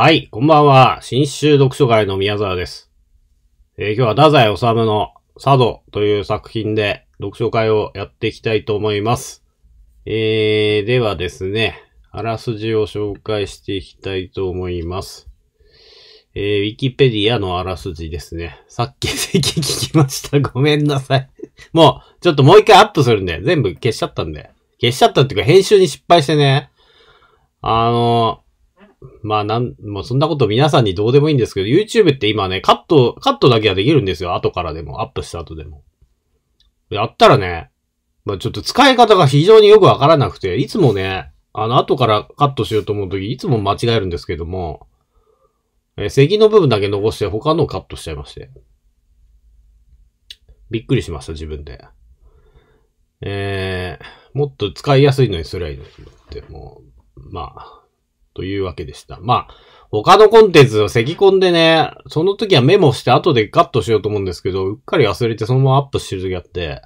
はい、こんばんは。新州読書会の宮沢です。えー、今日は太宰治の佐渡という作品で読書会をやっていきたいと思います。えー、ではですね、あらすじを紹介していきたいと思います。えー、ウィキペディアのあらすじですね。さっき席聞きました。ごめんなさい。もう、ちょっともう一回アップするんで、全部消しちゃったんで。消しちゃったっていうか編集に失敗してね。あのーまあなん、もうそんなこと皆さんにどうでもいいんですけど、YouTube って今ね、カット、カットだけはできるんですよ。後からでも、アップした後でも。やったらね、まあちょっと使い方が非常によくわからなくて、いつもね、あの、後からカットしようと思うとき、いつも間違えるんですけども、え席の部分だけ残して他のをカットしちゃいまして。びっくりしました、自分で。えー、もっと使いやすいのにすりゃいいのにって、もう、まあ、というわけでした。まあ、他のコンテンツを咳込んでね、その時はメモして後でカットしようと思うんですけど、うっかり忘れてそのままアップしてる時あって、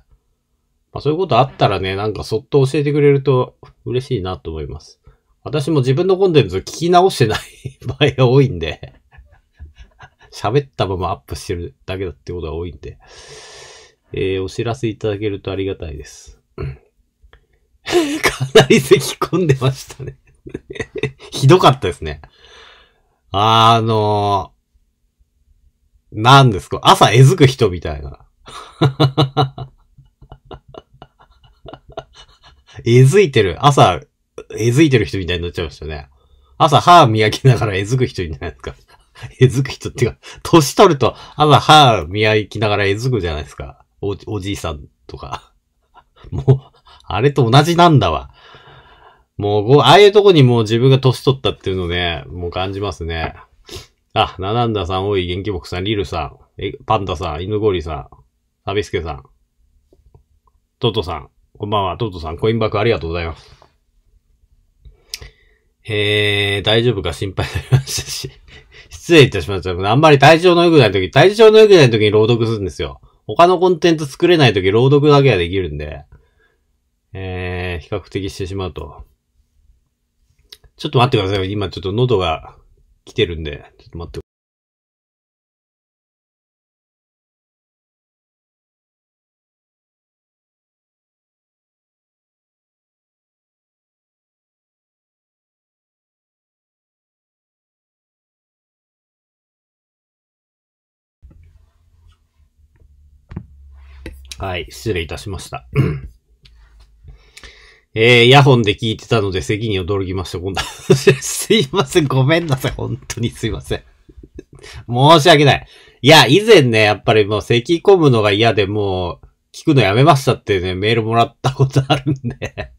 まあそういうことあったらね、なんかそっと教えてくれると嬉しいなと思います。私も自分のコンテンツを聞き直してない 場合が多いんで喋ったままアップしてるだけだってことが多いんで、えー、お知らせいただけるとありがたいです。かなり咳込んでましたねひどかったですね。あのー、ですか、朝えずく人みたいな。えずいてる。朝、えずいてる人みたいになっちゃいましたね。朝歯磨きながらえずく人じゃないですか。えずく人っていうか、年取ると朝歯磨きながらえずくじゃないですか。お、おじいさんとか。もう、あれと同じなんだわ。もう、ああいうとこにもう自分が年取ったっていうのね、もう感じますね。あ、ナナンダさん、おい、元気ボクさん、リルさん、え、パンダさん、犬ゴリさん、サビスケさん、トトさん、こんばんは、トトさん、コインバックありがとうございます。えー、大丈夫か心配になりましたし。失礼いたしました。あんまり体調の良くない時、体調の良くない時に朗読するんですよ。他のコンテンツ作れない時、朗読だけはできるんで、えー、比較的してしまうと。ちょっと待ってください。今ちょっと喉が来てるんで、ちょっと待って。はい、失礼いたしました。えー、イヤホンで聞いてたので責任驚きました。今度 すいません。ごめんなさい。本当にすいません。申し訳ない。いや、以前ね、やっぱりもう咳込むのが嫌で、もう、聞くのやめましたってね、メールもらったことあるんで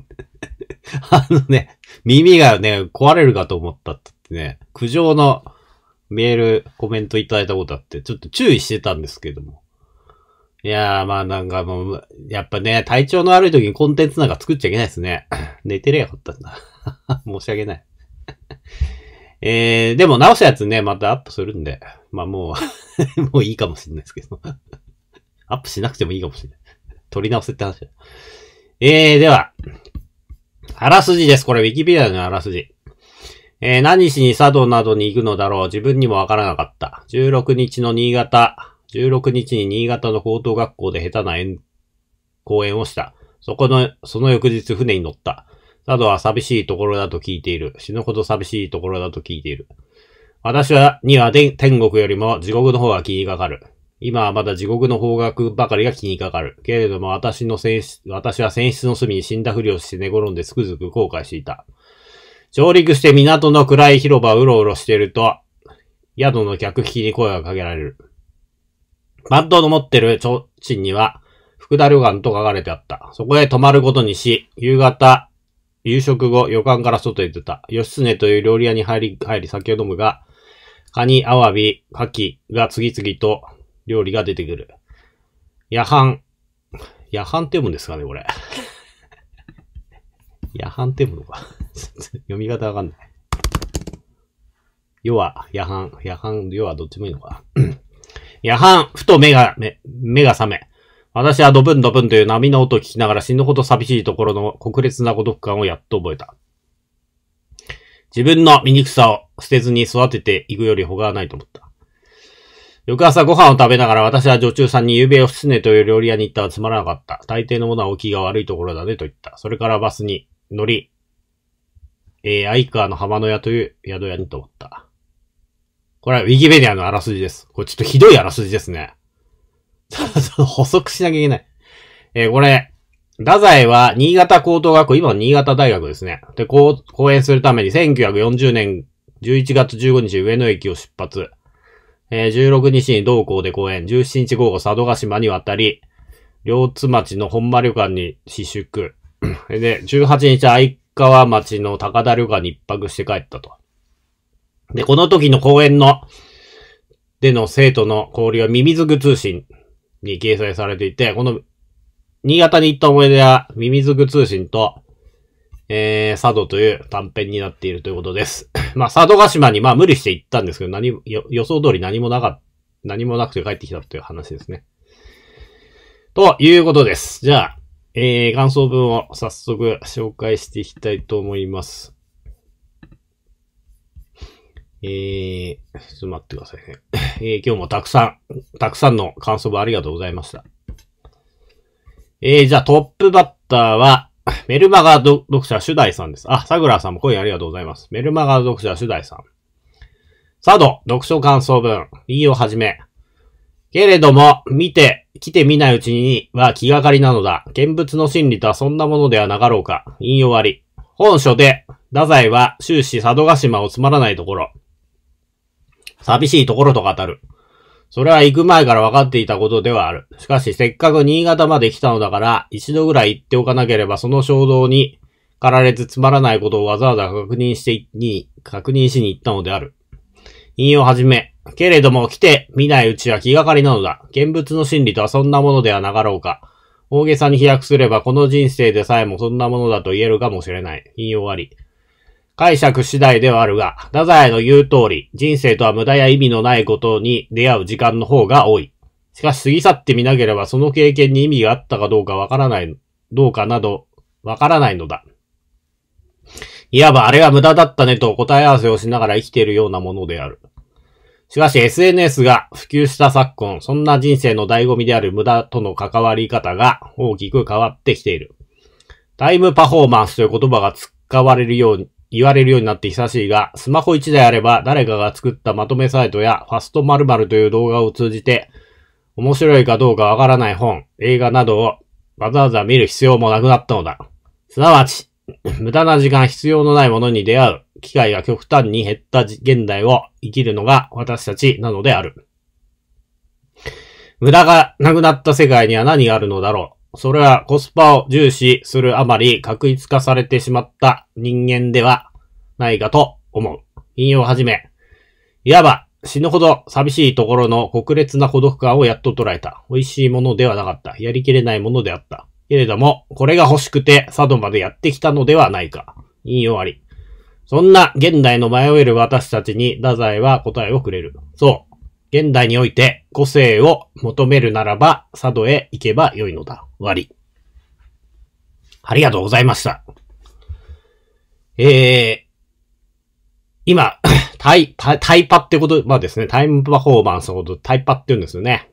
あのね、耳がね、壊れるかと思ったってね、苦情のメール、コメントいただいたことあって、ちょっと注意してたんですけども。いやー、まあなんかもう、やっぱね、体調の悪い時にコンテンツなんか作っちゃいけないですね。寝てりゃよかったんだ。申し訳ない。えー、でも直したやつね、またアップするんで。まあもう もういいかもしれないですけど。アップしなくてもいいかもしれない。撮り直せって話だ。えー、では。あらすじです。これ、ウィキペディアのあらすじ。えー、何しに佐渡などに行くのだろう。自分にもわからなかった。16日の新潟、16日に新潟の高等学校で下手な講演をした。そこの、その翌日船に乗った。佐渡は寂しいところだと聞いている。死ぬほど寂しいところだと聞いている。私は、には天国よりも地獄の方が気にかかる。今はまだ地獄の方角ばかりが気にかかる。けれども私の戦室、私は戦室の隅に死んだふりをして寝転んでつくづく後悔していた。上陸して港の暗い広場をうろうろしていると、宿の客引きに声がかけられる。バッドの持ってる提灯には、福田旅館と書かれてあった。そこへ泊まることにし、夕方、夕食後、旅館から外へ出た。義経という料理屋に入り、入り酒を飲むが、カニ、アワビ、カキが次々と料理が出てくる。夜半。夜半って読むんですかね、これ。夜半って読むのか。読み方わかんない。夜は、夜半。夜半、夜はどっちもいいのか。夜半、ふと目が、目、目が覚め。私はドブンドブンという波の音を聞きながら死ぬほど寂しいところの国烈な孤独感をやっと覚えた。自分の醜さを捨てずに育てていくより他はないと思った。翌朝ご飯を食べながら私は女中さんに夕べおすねという料理屋に行ったらつまらなかった。大抵のものは置きが悪いところだねと言った。それからバスに乗り、えー、相川の浜の屋という宿屋に泊まった。これはウィキペディアのあらすじです。これちょっとひどいあらすじですね。補足しなきゃいけない。えー、これ、太宰は新潟高等学校、今の新潟大学ですね。で、こう、講演するために1940年11月15日上野駅を出発。えー、16日に同校で講演、17日午後佐渡島に渡り、両津町の本間旅館に試宿。で、18日相川町の高田旅館に一泊して帰ったと。で、この時の講演の、での生徒の交流はミミズグ通信に掲載されていて、この、新潟に行った思い出は、ミミズグ通信と、えー、佐渡という短編になっているということです。まあ、佐渡島に、まあ、無理して行ったんですけど、何、予想通り何もなかった、何もなくて帰ってきたという話ですね。ということです。じゃあ、えー、感想文を早速紹介していきたいと思います。えー、ちょっと待ってくださいね。えー、今日もたくさん、たくさんの感想文ありがとうございました。えー、じゃあトップバッターは、メルマガ読者主題さんです。あ、さぐらさんも声ありがとうございます。メルマガ読者主題さん。サ渡、ド、読書感想文、いをはじめ。けれども、見て、来て見ないうちには気がかりなのだ。現物の真理とはそんなものではなかろうか。引用あり。本書で、太宰は終始佐渡島をつまらないところ、寂しいところと語る。それは行く前から分かっていたことではある。しかし、せっかく新潟まで来たのだから、一度ぐらい行っておかなければ、その衝動にかられずつまらないことをわざわざ確認して、に、確認しに行ったのである。引用はじめ。けれども、来て見ないうちは気がかりなのだ。見物の真理とはそんなものではなかろうか。大げさに飛躍すれば、この人生でさえもそんなものだと言えるかもしれない。引用わり。解釈次第ではあるが、太宰の言う通り、人生とは無駄や意味のないことに出会う時間の方が多い。しかし過ぎ去ってみなければその経験に意味があったかどうかわからない、どうかなど、わからないのだ。いわばあれは無駄だったねと答え合わせをしながら生きているようなものである。しかし SNS が普及した昨今、そんな人生の醍醐味である無駄との関わり方が大きく変わってきている。タイムパフォーマンスという言葉が使われるように、言われるようになって久しいが、スマホ1台あれば誰かが作ったまとめサイトやファスト〇〇という動画を通じて、面白いかどうかわからない本、映画などをわざわざ見る必要もなくなったのだ。すなわち、無駄な時間必要のないものに出会う機会が極端に減った現代を生きるのが私たちなのである。無駄がなくなった世界には何があるのだろう。それはコスパを重視するあまり確一化されてしまった人間ではないかと思う。引用をはじめ、いわば死ぬほど寂しいところの国烈な孤独感をやっと捉えた。美味しいものではなかった。やりきれないものであった。けれども、これが欲しくて佐渡までやってきたのではないか。引用あり。そんな現代の迷える私たちに、太宰は答えをくれる。そう。現代において個性を求めるならば、佐渡へ行けばよいのだ。終わり。ありがとうございました。えー、今、タイ、タタイパってこと、まですね、タイムパフォーマンスのことタイパって言うんですよね。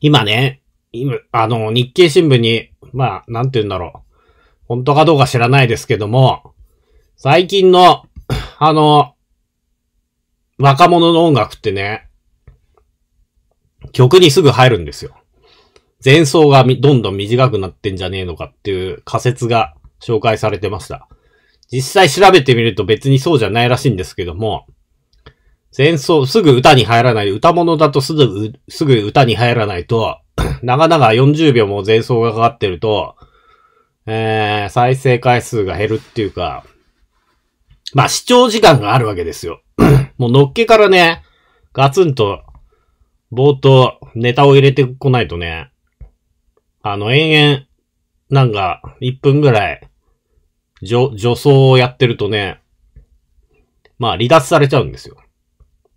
今ね、今、あの、日経新聞に、まあ、なんて言うんだろう。本当かどうか知らないですけども、最近の、あの、若者の音楽ってね、曲にすぐ入るんですよ。前奏がどんどん短くなってんじゃねえのかっていう仮説が紹介されてました。実際調べてみると別にそうじゃないらしいんですけども、前奏、すぐ歌に入らない、歌物だとすぐ、すぐ歌に入らないと、長々40秒も前奏がかかってると、えー、再生回数が減るっていうか、まあ視聴時間があるわけですよ。もうのっけからね、ガツンと、冒頭、ネタを入れてこないとね、あの、延々、なんか、1分ぐらい、女、女装をやってるとね、まあ、離脱されちゃうんですよ。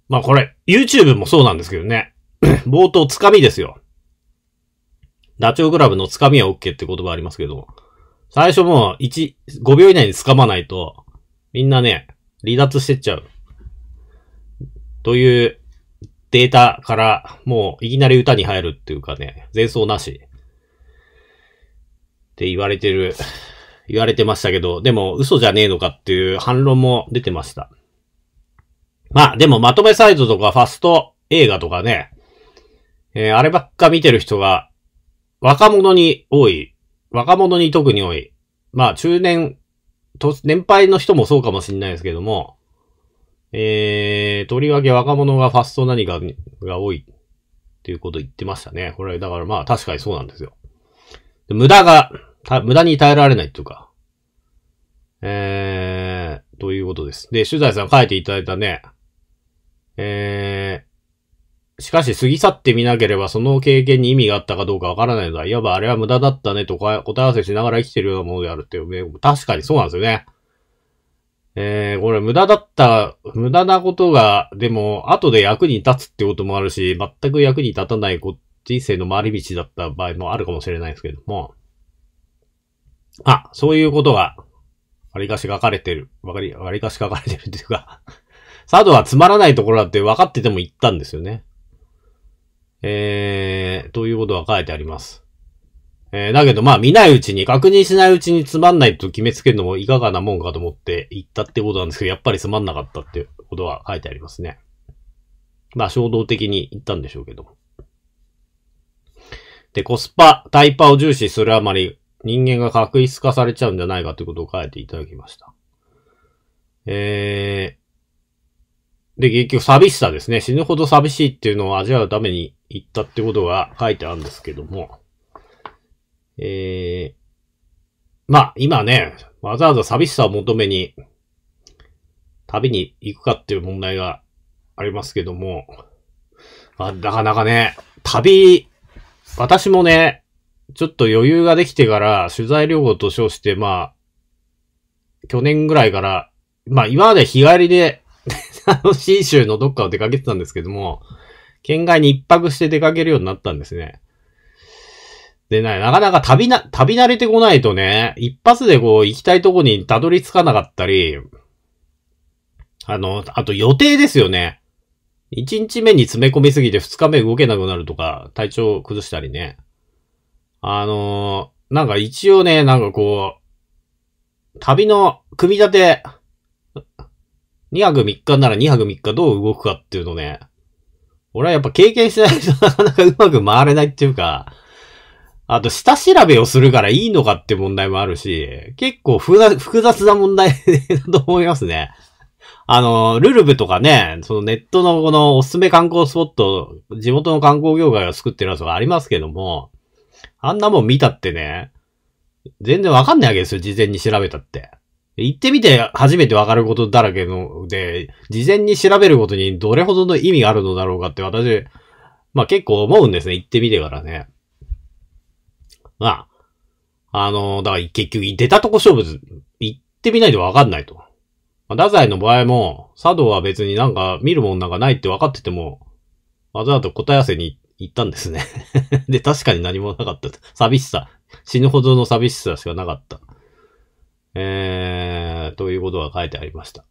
まあ、これ、YouTube もそうなんですけどね。冒頭、つかみですよ。ダチョウ倶楽部のつかみは OK って言葉ありますけど、最初もう1、5秒以内につかまないと、みんなね、離脱してっちゃう。というデータからもういきなり歌に入るっていうかね、前奏なしって言われてる、言われてましたけど、でも嘘じゃねえのかっていう反論も出てました。まあでもまとめサイトとかファスト映画とかね、えー、あればっか見てる人が若者に多い、若者に特に多い、まあ中年、年配の人もそうかもしれないですけども、えー、とりわけ若者がファスト何かが多いっていうこと言ってましたね。これ、だからまあ確かにそうなんですよ。無駄が、無駄に耐えられないっていうか、えー、ということです。で、取材さん書いていただいたね、えー、しかし過ぎ去ってみなければその経験に意味があったかどうかわからないのだ。いわばあれは無駄だったねと答え合わせしながら生きてるようなものであるっていう、ね、確かにそうなんですよね。えー、これ無駄だった、無駄なことが、でも、後で役に立つってこともあるし、全く役に立たない人生の回り道だった場合もあるかもしれないですけども。あ、そういうことが、わりかし書かれてる。わかり、わりかし書かれてるっていうかサードはつまらないところだって分かってても言ったんですよね。えー、ということが書いてあります。えー、だけどまあ見ないうちに、確認しないうちにつまんないと決めつけるのもいかがなもんかと思って行ったってことなんですけど、やっぱりつまんなかったってことは書いてありますね。まあ衝動的に行ったんでしょうけどで、コスパ、タイパを重視するあまり、人間が確実化されちゃうんじゃないかということを書いていただきました。えー、で、結局寂しさですね。死ぬほど寂しいっていうのを味わうために行ったってことが書いてあるんですけども。えー、まあ、今ね、わざわざ寂しさを求めに、旅に行くかっていう問題がありますけども、まあ、なかなかね、旅、私もね、ちょっと余裕ができてから、取材旅行と称して、まあ、去年ぐらいから、まあ、今まで日帰りで あの、信州のどっかを出かけてたんですけども、県外に一泊して出かけるようになったんですね。でね、なかなか旅な、旅慣れてこないとね、一発でこう行きたいとこにたどり着かなかったり、あの、あと予定ですよね。1日目に詰め込みすぎて2日目動けなくなるとか、体調崩したりね。あのー、なんか一応ね、なんかこう、旅の組み立て、2泊3日なら2泊3日どう動くかっていうのね、俺はやっぱ経験しないとなかなかうまく回れないっていうか、あと、下調べをするからいいのかって問題もあるし、結構複雑な問題 だと思いますね。あの、ルルブとかね、そのネットのこのおすすめ観光スポット、地元の観光業界が作ってるやつがありますけども、あんなもん見たってね、全然わかんないわけですよ、事前に調べたって。行ってみて初めてわかることだらけので、事前に調べることにどれほどの意味があるのだろうかって私、まあ結構思うんですね、行ってみてからね。なあ、あの、だから結局出たとこ勝負、行ってみないと分かんないと。まあ、太宰の場合も、佐藤は別になんか見るもんなんかないって分かってても、わざわざ答え合わせに行ったんですね で、確かに何もなかった。寂しさ。死ぬほどの寂しさしかなかった。えー、ということが書いてありました。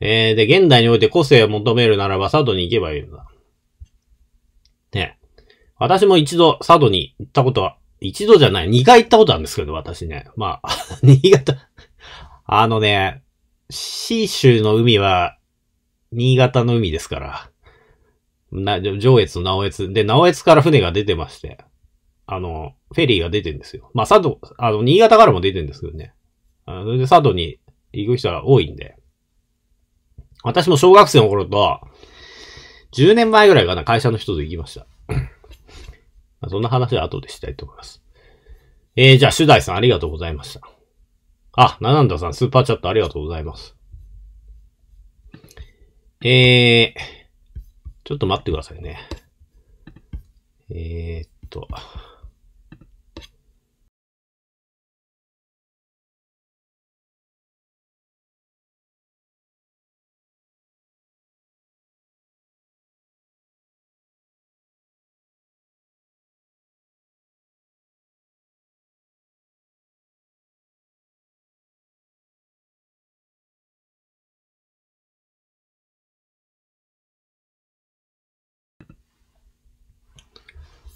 えー、で、現代において個性を求めるならば佐渡に行けばいいのだ。ね私も一度佐渡に行ったことは一度じゃない、二回行ったことあるんですけど、私ね。まあ、新 潟あのね、シ州の海は、新潟の海ですから。な、上越、直越。で、直越から船が出てまして。あの、フェリーが出てんですよ。まあ、佐渡、あの、新潟からも出てんですけどね。あそれで佐渡に行く人が多いんで。私も小学生の頃と、10年前ぐらいかな、会社の人と行きました。まあ、そんな話は後でしたいと思います。えー、じゃあ、主題さんありがとうございました。あ、ナナンダさん、スーパーチャットありがとうございます。えー、ちょっと待ってくださいね。えー、っと。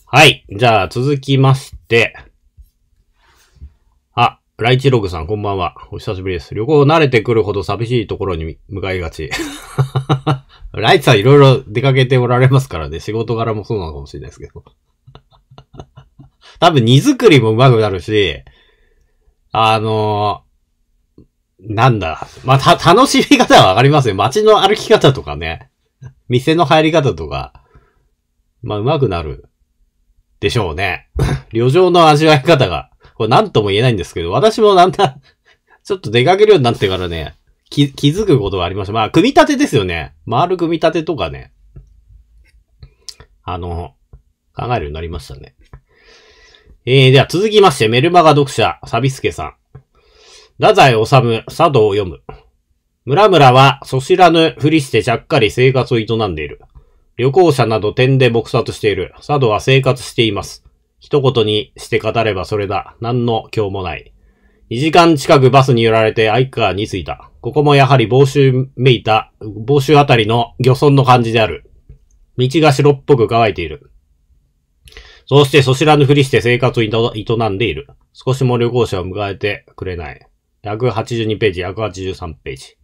はい。じゃあ、続きまして。あ、ライチログさん、こんばんは。お久しぶりです。旅行慣れてくるほど寂しいところに向かいがち。ライチさん、いろいろ出かけておられますからね。仕事柄もそうなのかもしれないですけど。多分、荷造りも上手くなるし、あのー、なんだ。まあ、た、楽しみ方はわかりますよ。街の歩き方とかね。店の入り方とか。まあ、上手くなる。でしょうね。旅情の味わい方が、これ何とも言えないんですけど、私もだんだん ちょっと出かけるようになってからね、気、づくことがありました。まあ、組み立てですよね。丸組み立てとかね。あの、考えるようになりましたね。えー、では続きまして、メルマガ読者、サビスケさん。太宰治、佐藤を読む。村々は、そ知らぬふりしてちゃっかり生活を営んでいる。旅行者など点で撲殺している。佐渡は生活しています。一言にして語ればそれだ。何の今日もない。2時間近くバスに揺られてアイカーに着いた。ここもやはり房州めいた、房州あたりの漁村の感じである。道が白っぽく乾いている。そうしてそ知らぬふりして生活を営んでいる。少しも旅行者を迎えてくれない。182ページ、183ページ。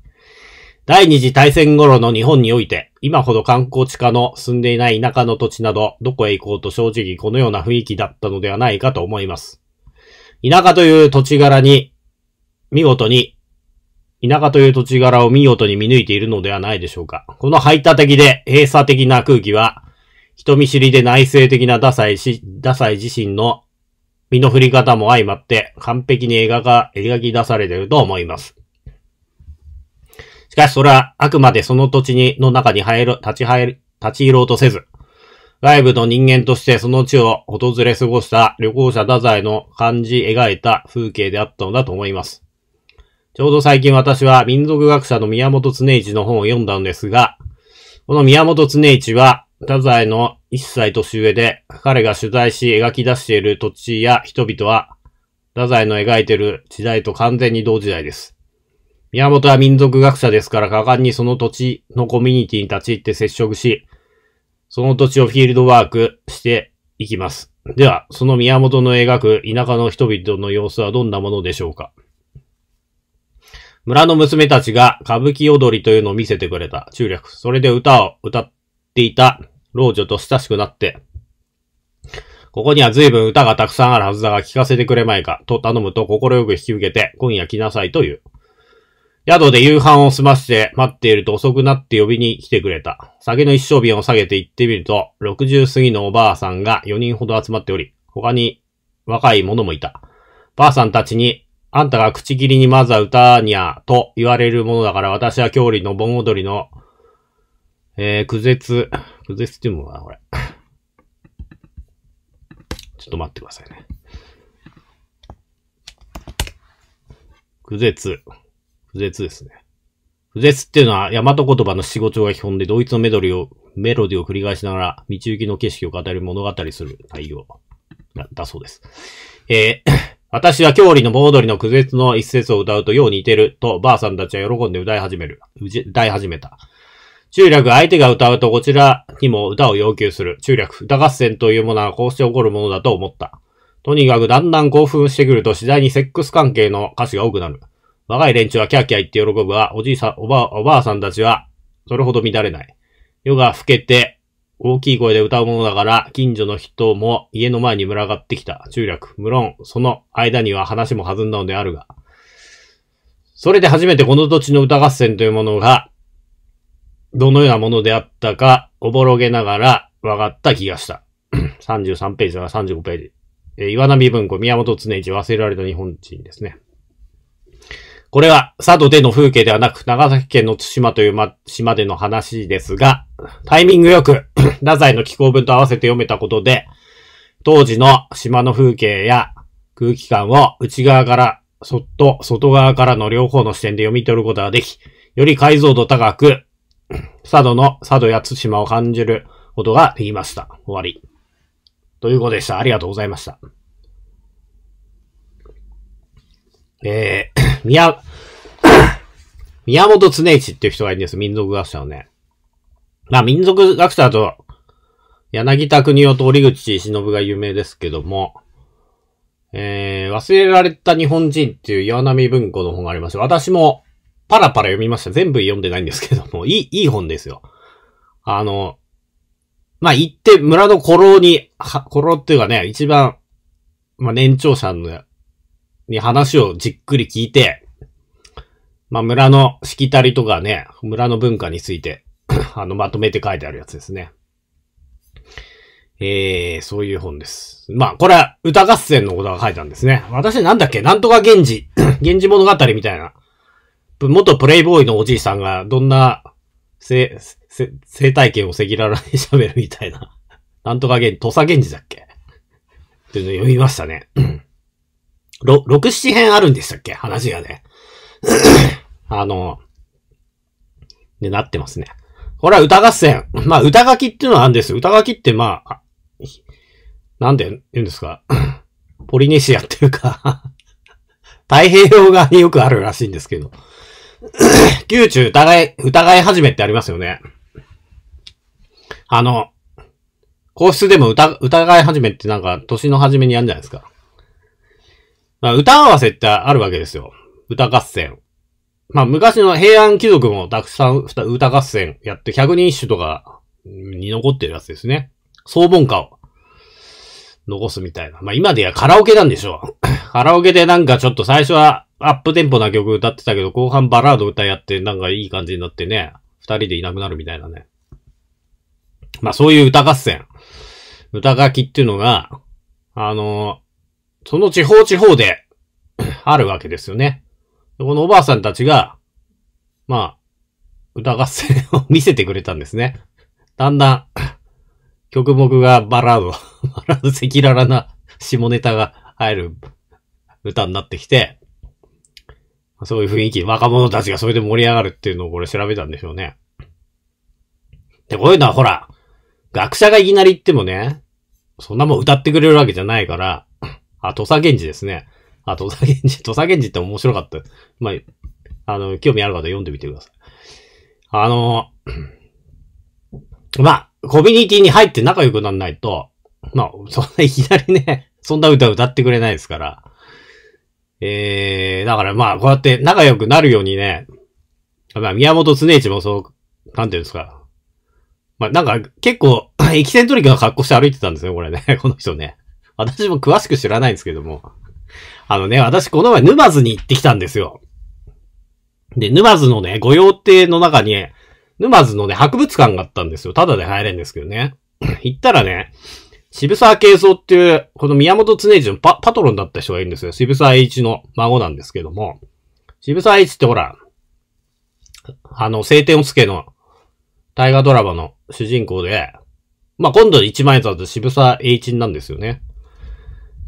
第二次大戦頃の日本において、今ほど観光地化の住んでいない田舎の土地など、どこへ行こうと正直このような雰囲気だったのではないかと思います。田舎という土地柄に、見事に、田舎という土地柄を見事に見抜いているのではないでしょうか。この排他的で閉鎖的な空気は、人見知りで内省的なダサいし、ダサい自身の身の振り方も相まって完璧に描か、描き出されていると思います。しかしそれはあくまでその土地に、の中に入る、立ち入る、立ち入ろうとせず、外部の人間としてその地を訪れ過ごした旅行者太宰の感じ描いた風景であったのだと思います。ちょうど最近私は民族学者の宮本常一の本を読んだのですが、この宮本常一は、太宰の一歳年上で、彼が取材し描き出している土地や人々は、太宰の描いている時代と完全に同時代です。宮本は民族学者ですから、果敢にその土地のコミュニティに立ち入って接触し、その土地をフィールドワークしていきます。では、その宮本の描く田舎の人々の様子はどんなものでしょうか村の娘たちが歌舞伎踊りというのを見せてくれた中略。それで歌を歌っていた老女と親しくなって、ここには随分歌がたくさんあるはずだが聞かせてくれまいかと頼むと心よく引き受けて今夜来なさいという。宿で夕飯を済まして待っていると遅くなって呼びに来てくれた。酒の一升瓶を下げて行ってみると、60過ぎのおばあさんが4人ほど集まっており、他に若い者もいた。ばあさんたちに、あんたが口切りにまずは歌にゃと言われるものだから私は郷里の盆踊りの、えー、苦絶、苦絶って言うのかな、これ。ちょっと待ってくださいね。苦絶。不絶ですね。不絶っていうのは、大和言葉の仕事調が基本で、同一のメドリを、メロディを繰り返しながら、道行きの景色を語り物語する内容だだそうです。えー、私は郷里の盆踊りの苦絶の一節を歌うとよう似てると、ばあさんたちは喜んで歌い始める。歌い始めた。中略、相手が歌うとこちらにも歌を要求する。中略、歌合戦というものはこうして起こるものだと思った。とにかくだんだん興奮してくると次第にセックス関係の歌詞が多くなる。若い連中はキャーキャー言って喜ぶが、おじいさん、おばあ、おばあさんたちは、それほど乱れない。夜が更けて、大きい声で歌うものだから、近所の人も家の前に群がってきた。中略。無論、その間には話も弾んだのであるが。それで初めてこの土地の歌合戦というものが、どのようなものであったか、おぼろげながら分かった気がした。33 ページから35ページ。え岩波文庫、宮本常一、忘れられた日本人ですね。これは佐渡での風景ではなく、長崎県の対馬という、ま、島での話ですが、タイミングよく 太宰の気候文と合わせて読めたことで、当時の島の風景や空気感を内側から、そっと外側からの両方の視点で読み取ることができ、より解像度高く、佐渡の佐渡や対馬を感じることができました。終わり。ということでした。ありがとうございました。え 宮、宮本常一っていう人がいるんです。民族学者のね。まあ、民族学者だと、柳田国夫と折口忍が有名ですけども、えー、忘れられた日本人っていう岩波文庫の本がありまして、私もパラパラ読みました。全部読んでないんですけども、いい、いい本ですよ。あの、まあ、行って村の古老に、古老っていうかね、一番、まあ、年長者のに話をじっくり聞いて、まあ、村のしきたりとかね、村の文化について あの、まとめて書いてあるやつですね。えー、そういう本です。まあ、これは歌合戦のことが書いたんですね。私なんだっけなんとか源氏。源氏物語みたいな。元プレイボーイのおじいさんがどんな生、生体験を赤裸々に喋るみたいな。なんとか源、土佐源氏だっけっていうの読みましたね。6、7編あるんでしたっけ話がね。あの、で、なってますね。これは歌合戦。まあ、歌書きっていうのはあるんです。歌書きってまあ、なんで言うんですか。ポリネシアっていうか 太平洋側によくあるらしいんですけど。宮中疑い、疑い始めってありますよね。あの、皇室でも疑疑い始めってなんか年の初めにやるんじゃないですか。まあ、歌合わせってあるわけですよ。歌合戦。まあ、昔の平安貴族もたくさん歌合戦やって、百人一首とかに残ってるやつですね。総文化を残すみたいな。まあ、今ではカラオケなんでしょう。カラオケでなんかちょっと最初はアップテンポな曲歌ってたけど、後半バラード歌やってなんかいい感じになってね、二人でいなくなるみたいなね。まあ、そういう歌合戦。歌書きっていうのが、あの、その地方地方で あるわけですよね。このおばあさんたちが、まあ、歌合戦を見せてくれたんですね。だんだん 曲目がバラード、バラード赤裸々な下ネタが入る歌になってきて、そういう雰囲気、若者たちがそれで盛り上がるっていうのをこれ調べたんでしょうね。で、こういうのはほら、学者がいきなり言ってもね、そんなもん歌ってくれるわけじゃないから、あ、土佐源氏ですね。あ、土佐源氏、土佐源氏って面白かった。まあ、あの、興味ある方読んでみてください。あの、まあ、コミュニティに入って仲良くならないと、まあ、そんないきなりね、そんな歌歌ってくれないですから。えー、だからまあ、こうやって仲良くなるようにね、まあ、宮本常一もそう、なんていうんですか。まあ、なんか、結構、エキセントリックな格好して歩いてたんですね、これね。この人ね。私も詳しく知らないんですけども。あのね、私この前沼津に行ってきたんですよ。で、沼津のね、御用邸の中に、沼津のね、博物館があったんですよ。ただで入れんですけどね。行ったらね、渋沢慶三っていう、この宮本常一のパパトロンだった人がいるんですよ。渋沢栄一の孫なんですけども。渋沢栄一ってほら、あの、青天をつけの大河ドラマの主人公で、まあ、今度一枚つ渋沢栄一なんですよね。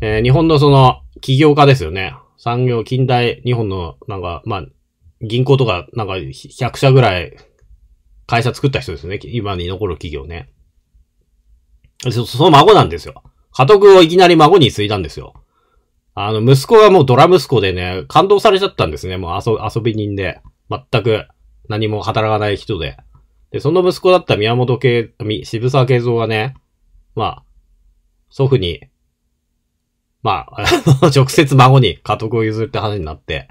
えー、日本のその、起業家ですよね。産業、近代、日本の、なんか、まあ、銀行とか、なんか、100社ぐらい、会社作った人ですね。今に残る企業ね。そその孫なんですよ。家督をいきなり孫に継いだんですよ。あの、息子がもうドラ息子でね、感動されちゃったんですね。もう遊遊び人で。全く何も働かない人で。で、その息子だった宮本系、渋沢慶三がね、まあ、祖父にまあ、直接孫に家督を譲るって話になって、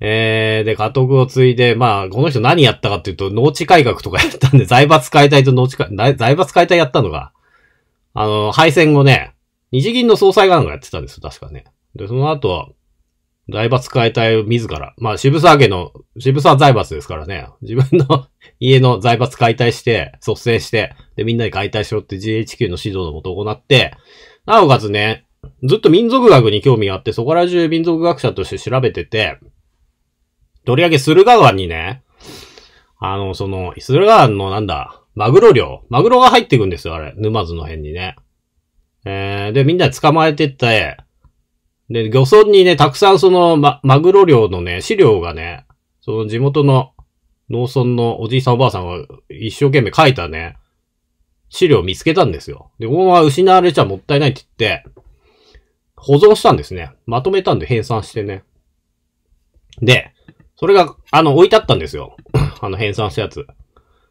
えー、で、家督を継いで、まあ、この人何やったかっていうと、農地改革とかやったんで、財閥解体と農地財閥解体やったのが、あの、敗戦後ね、日銀の総裁がなんかやってたんですよ、確かね。で、その後、財閥解体を自ら、まあ、渋沢家の、渋沢財閥ですからね、自分の 家の財閥解体して、率先して、で、みんなで解体しろって GHQ の指導のもと行って、なおかつね、ずっと民族学に興味があって、そこら中民族学者として調べてて、とりわけ駿河湾にね、あの、その、駿河湾のなんだ、マグロ漁。マグロが入ってくんですよ、あれ。沼津の辺にね。えー、で、みんな捕まえてって、で、漁村にね、たくさんその、ま、マグロ漁のね、資料がね、その地元の農村のおじいさんおばあさんが一生懸命書いたね、資料を見つけたんですよ。で、ここは失われちゃもったいないって言って、保存したんですね。まとめたんで編纂してね。で、それが、あの、置いてあったんですよ。あの、編纂したやつ。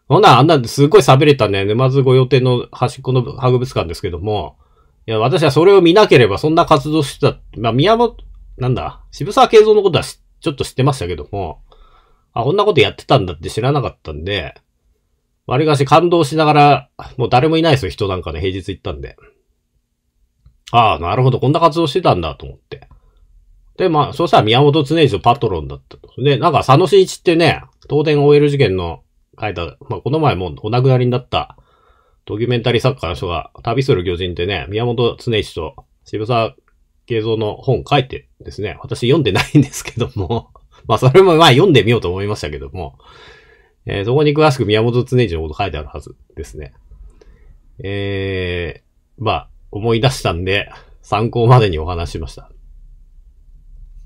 ほんなあんな、すっごい喋れたね、沼津ご予定の端っこの博物館ですけども、いや、私はそれを見なければそんな活動してた、まあ、宮本、なんだ、渋沢慶三のことはちょっと知ってましたけども、あ、こんなことやってたんだって知らなかったんで、割りかし感動しながら、もう誰もいないですよ、人なんかね、平日行ったんで。ああ、なるほど、こんな活動してたんだと思って。で、まあ、そしたら宮本常一とパトロンだったと。で、なんか佐野真一ってね、東電 OL 事件の書いた、まあ、この前もお亡くなりになったドキュメンタリー作家の人が、旅する巨人ってね、宮本常一と渋沢慶三の本書いてですね、私読んでないんですけども まあそれもまあ読んでみようと思いましたけども、えー、そこに詳しく宮本常一のこと書いてあるはずですね。えー、まあ、思い出したんで、参考までにお話しました。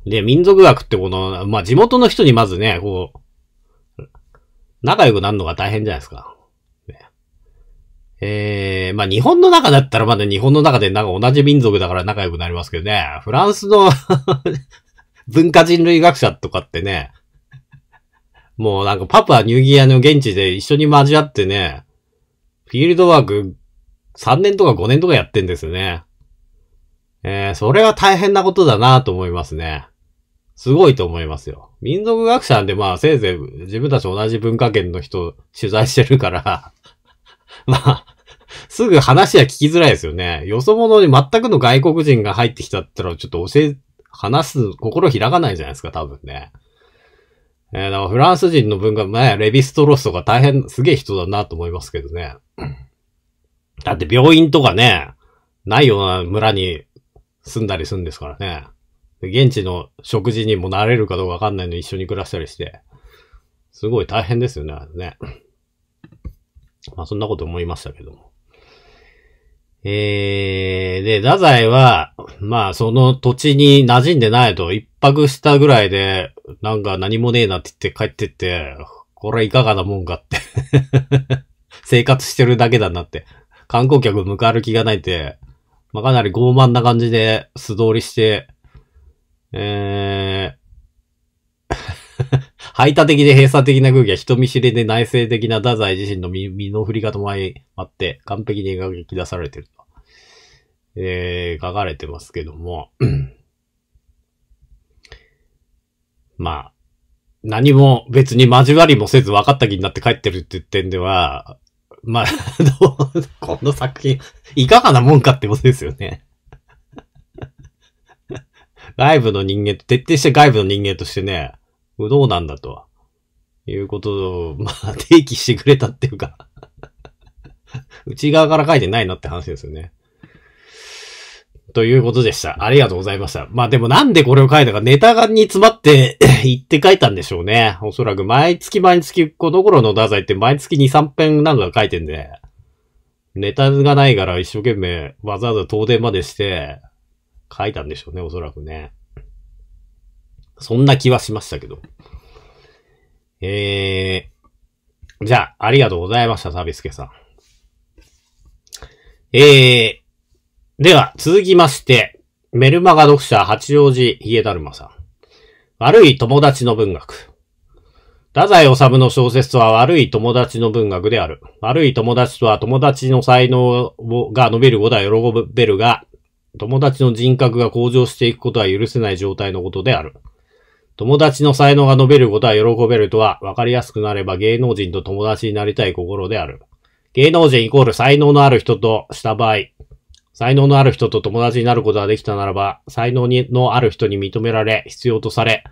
で、民族学ってこの、まあ、地元の人にまずね、こう、仲良くなるのが大変じゃないですか。ね、えー、まあ、日本の中だったらまだ日本の中でなんか同じ民族だから仲良くなりますけどね、フランスの 文化人類学者とかってね、もうなんかパプアニューギアの現地で一緒に交わってね、フィールドワーク3年とか5年とかやってんですよね。えー、それは大変なことだなと思いますね。すごいと思いますよ。民族学者なんでまあせいぜい自分たち同じ文化圏の人取材してるから まあ、すぐ話は聞きづらいですよね。よそ者に全くの外国人が入ってきたったらちょっと教え、話す心開かないじゃないですか、多分ね。えー、だからフランス人の文化、あ、レヴィストロスとか大変すげえ人だなと思いますけどね。だって病院とかね、ないような村に住んだりするんですからね。現地の食事にも慣れるかどうかわかんないの一緒に暮らしたりして。すごい大変ですよね、あれね。まあそんなこと思いましたけども。えー、で、太宰は、まあその土地に馴染んでないと、一泊したぐらいで、なんか何もねえなって言って帰ってって、これいかがなもんかって 生活してるだけだなって観光客向かう気がないって、まあ、かなり傲慢な感じで素通りして、えー 排他的で閉鎖的な空気は人見知りで内省的な太宰自身の身の振り方もり、あって完璧に描き出されてると。えー、書かれてますけども。まあ、何も別に交わりもせず分かった気になって帰ってるって点では、まあ、どう、この作品、いかがなもんかってことですよね。外部の人間、徹底して外部の人間としてね、どうなんだと、いうことを、まあ、提起してくれたっていうか、内側から書いてないなって話ですよね。ということでした。ありがとうございました。まあでもなんでこれを書いたか、ネタがに詰まって 言って書いたんでしょうね。おそらく毎月毎月、この頃の太宰って毎月2、3編なんか書いてんで、ネタがないから一生懸命わざわざ遠電までして書いたんでしょうね、おそらくね。そんな気はしましたけど。えー、じゃあ、ありがとうございました、サビスケさん。えー、では、続きまして、メルマガ読者八王子家だるまさん。悪い友達の文学。太宰治の小説は悪い友達の文学である。悪い友達とは友達の才能が伸びることは喜べるが、友達の人格が向上していくことは許せない状態のことである。友達の才能が伸びることは喜べるとは、わかりやすくなれば芸能人と友達になりたい心である。芸能人イコール才能のある人とした場合、才能のある人と友達になることができたならば、才能のある人に認められ、必要とされ、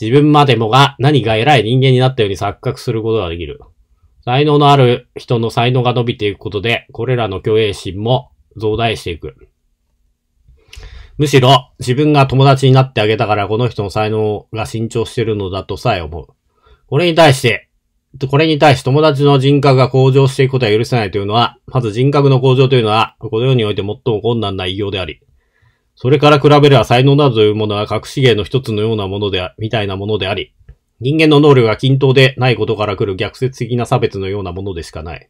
自分までもが何が偉い人間になったように錯覚することができる。才能のある人の才能が伸びていくことで、これらの虚栄心も増大していく。むしろ自分が友達になってあげたからこの人の才能が伸長してるのだとさえ思う。これに対してこれに対し友達の人格が向上していくことは許せないというのは、まず人格の向上というのは、この世において最も困難な異業であり、それから比べれば才能などというものは隠し芸の一つのようなものであ、みたいなものであり、人間の能力が均等でないことから来る逆説的な差別のようなものでしかない。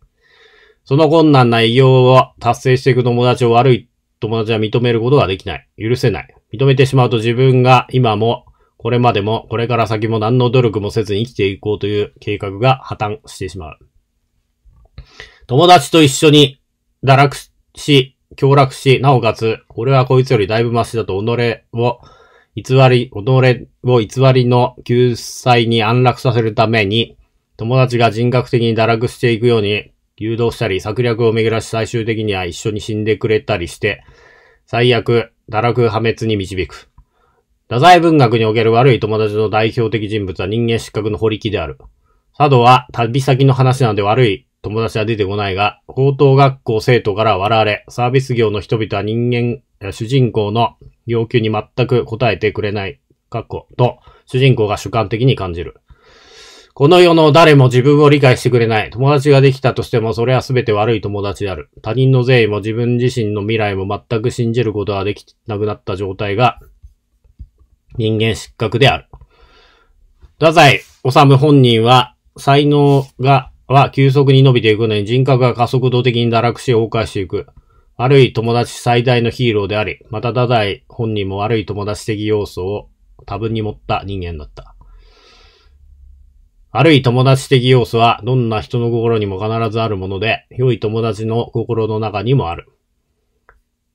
その困難な異業を達成していく友達を悪い友達は認めることができない。許せない。認めてしまうと自分が今もこれまでも、これから先も何の努力もせずに生きていこうという計画が破綻してしまう。友達と一緒に堕落し、凶落し、なおかつ、俺はこいつよりだいぶマシだと己を偽り、己を偽りの救済に安楽させるために、友達が人格的に堕落していくように誘導したり、策略を巡らし最終的には一緒に死んでくれたりして、最悪、堕落破滅に導く。太宰文学における悪い友達の代表的人物は人間失格の堀木である。佐渡は旅先の話なので悪い友達は出てこないが、高等学校生徒から笑われ、サービス業の人々は人間、主人公の要求に全く応えてくれない、かっこと、主人公が主観的に感じる。この世の誰も自分を理解してくれない。友達ができたとしても、それは全て悪い友達である。他人の善意も自分自身の未来も全く信じることはできなくなった状態が、人間失格である。太宰治本人は、才能が、は急速に伸びていくのに人格が加速度的に堕落し崩壊していく。悪い友達最大のヒーローであり、また太宰本人も悪い友達的要素を多分に持った人間だった。悪い友達的要素はどんな人の心にも必ずあるもので、良い友達の心の中にもある。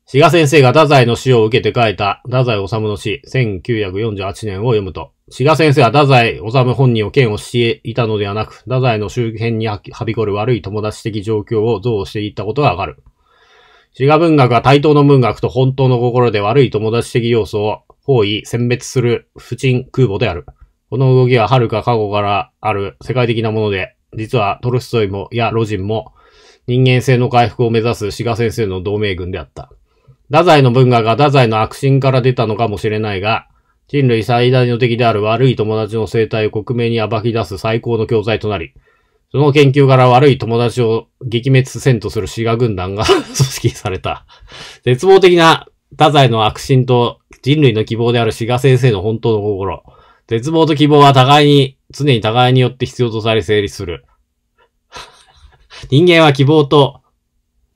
志賀先生が太宰の死を受けて書いた太宰治の死1948年を読むと、志賀先生は太宰治本人を剣をしていたのではなく、太宰の周辺にはびこる悪い友達的状況を憎悪していったことがわかる。志賀文学は対等の文学と本当の心で悪い友達的要素を包囲、選別する不沈空母である。この動きは遥か過去からある世界的なもので、実はトルストイもやロジンも人間性の回復を目指す志賀先生の同盟軍であった。太宰の文化が太宰の悪心から出たのかもしれないが、人類最大の敵である悪い友達の生態を克明に暴き出す最高の教材となり、その研究から悪い友達を撃滅せんとする志賀軍団が 組織された。絶望的な太宰の悪心と人類の希望である志賀先生の本当の心。絶望と希望は互いに、常に互いによって必要とされ成立する。人間は希望と、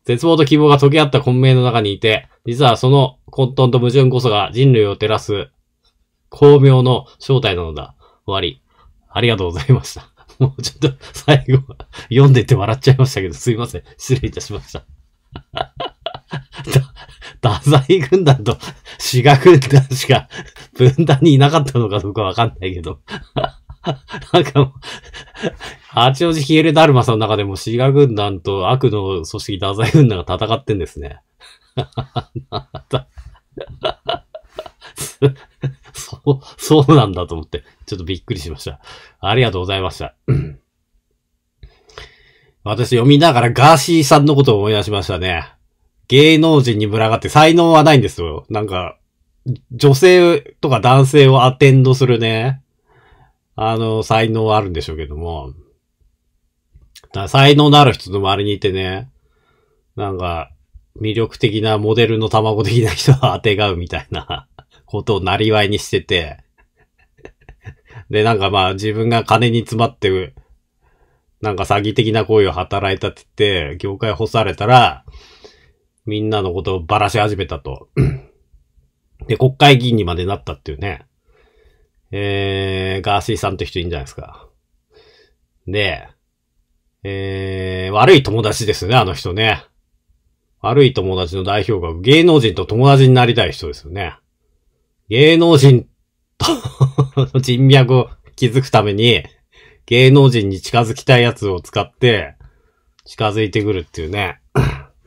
絶望と希望が溶け合った混迷の中にいて、実はその混沌と矛盾こそが人類を照らす巧妙の正体なのだ。終わり。ありがとうございました。もうちょっと最後は読んでて笑っちゃいましたけど、すいません。失礼いたしました。だ、太宰軍団と志賀軍団しか分断にいなかったのかどうかわかんないけど。なんかもう、八王子ヒエルダルマさんの中でも志賀軍団と悪の組織太宰軍団が戦ってんですね。そう、そうなんだと思って、ちょっとびっくりしました。ありがとうございました。私読みながらガーシーさんのことを思い出しましたね。芸能人に群がって才能はないんですよ。なんか、女性とか男性をアテンドするね、あの、才能はあるんでしょうけども。才能のある人の周りにいてね、なんか、魅力的なモデルの卵的な人は当てがうみたいな ことをなりわいにしてて、で、なんかまあ自分が金に詰まって、なんか詐欺的な行為を働いたって言って、業界干されたら、みんなのことをばらし始めたと。で、国会議員にまでなったっていうね。えー、ガーシーさんって人いいんじゃないですか。で、えー、悪い友達ですね、あの人ね。悪い友達の代表格、芸能人と友達になりたい人ですよね。芸能人と 人脈を築くために、芸能人に近づきたいやつを使って、近づいてくるっていうね。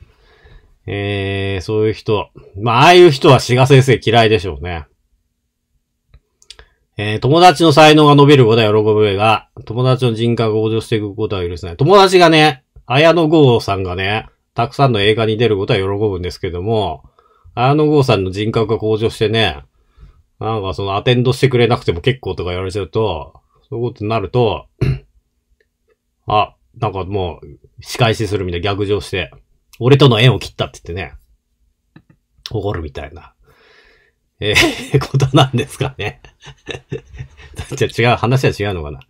えー、そういう人。まあ、ああいう人は志賀先生嫌いでしょうね。えー、友達の才能が伸びることは喜ぶが、友達の人格を向上していくことは許せない。友達がね、綾野剛さんがね、たくさんの映画に出ることは喜ぶんですけども、あの郷さんの人格が向上してね、なんかそのアテンドしてくれなくても結構とか言われちゃうと、そういうことになると、あ、なんかもう、仕返しするみたいな逆上して、俺との縁を切ったって言ってね、怒るみたいな、ええー、ことなんですかね。じゃ違う、話は違うのかな。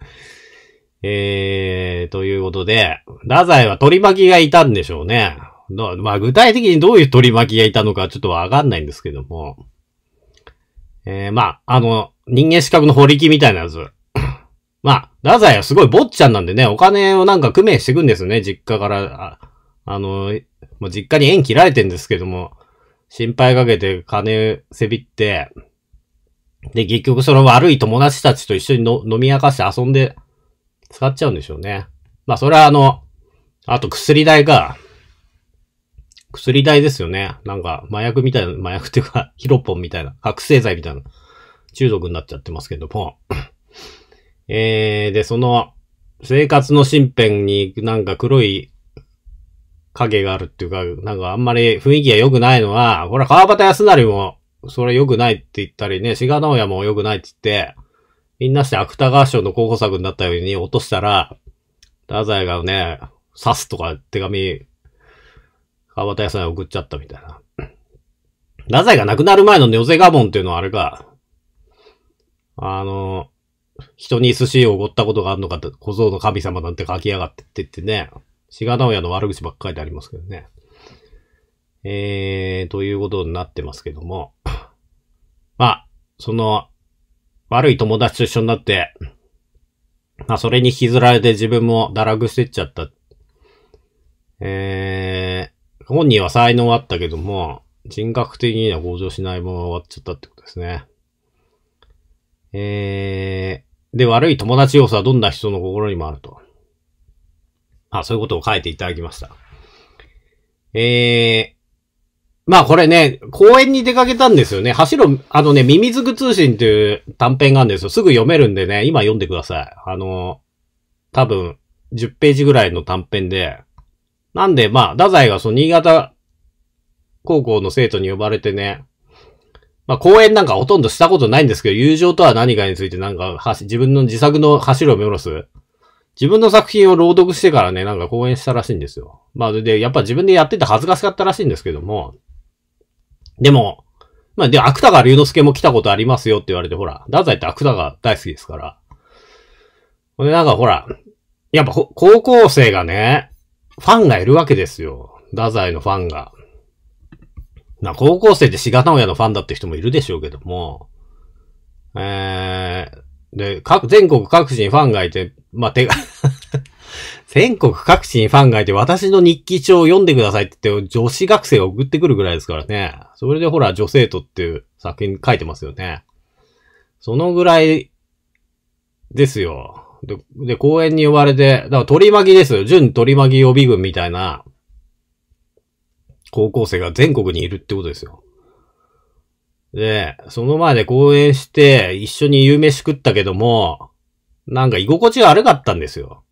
えー、ということで、太宰は取り巻きがいたんでしょうね。まあ、具体的にどういう取り巻きがいたのかちょっとわかんないんですけども。えー、まあ、あの、人間資格の堀木みたいなやつ。まあ、太宰はすごい坊ちゃんなんでね、お金をなんか工面していくんですね、実家から。ああの、もう実家に縁切られてんですけども、心配かけて金せびって、で、結局その悪い友達たちと一緒に飲み明かして遊んで使っちゃうんでしょうね。まあ、それはあの、あと薬代が、薬代ですよね。なんか、麻薬みたいな、麻薬っていうか、ヒロポンみたいな、覚醒剤みたいな、中毒になっちゃってますけども。えー、で、その、生活の身辺になんか黒い影があるっていうか、なんかあんまり雰囲気が良くないのは、これ川端康成も、それ良くないって言ったりね、志賀直哉も良くないって言って、みんなして芥川賞の候補作になったように落としたら、太宰がね、刺すとか手紙、川端康成送っちゃったみたいな。太宰が亡くなる前の女性ガモンっていうのはあれか。あの、人に寿司をおごったことがあるのかと、小僧の神様なんて書きやがってって言ってね、志賀直哉の悪口ばっかりでありますけどね。えー、ということになってますけども。まあ、その、悪い友達と一緒になって、まあ、それに引きずられて自分も堕落してっちゃった。えー、本人は才能あったけども、人格的には向上しないまま終わっちゃったってことですね。えー、で、悪い友達要素はどんな人の心にもあると。あ、そういうことを書いていただきました。えまあこれね、公園に出かけたんですよね。走る、あのね、ミミズク通信っていう短編があるんですよ。すぐ読めるんでね、今読んでください。あの、多分、10ページぐらいの短編で。なんで、まあ、太宰がその新潟高校の生徒に呼ばれてね、まあ、公演なんかほとんどしたことないんですけど、友情とは何かについてなんか、はし、自分の自作の走るを見下ろす。自分の作品を朗読してからね、なんか講演したらしいんですよ。まあ、で、やっぱ自分でやってて恥ずかしかったらしいんですけども、でも、まあ、で、芥川龍之介も来たことありますよって言われて、ほら、太宰って芥川大好きですから。んで、なんかほら、やっぱ高校生がね、ファンがいるわけですよ。太宰のファンが。な、高校生で志賀直哉のファンだって人もいるでしょうけども、えー、で、各、全国各地にファンがいて、まあ、手が、全国各地にファンがいて、私の日記帳を読んでくださいって言って、女子学生が送ってくるぐらいですからね。それでほら、女生徒っていう作品書いてますよね。そのぐらい、ですよ。で、で公園に呼ばれて、だから取り巻きですよ。準取り巻き予備軍みたいな、高校生が全国にいるってことですよ。で、その前で公演して、一緒に夕飯食ったけども、なんか居心地が悪かったんですよ。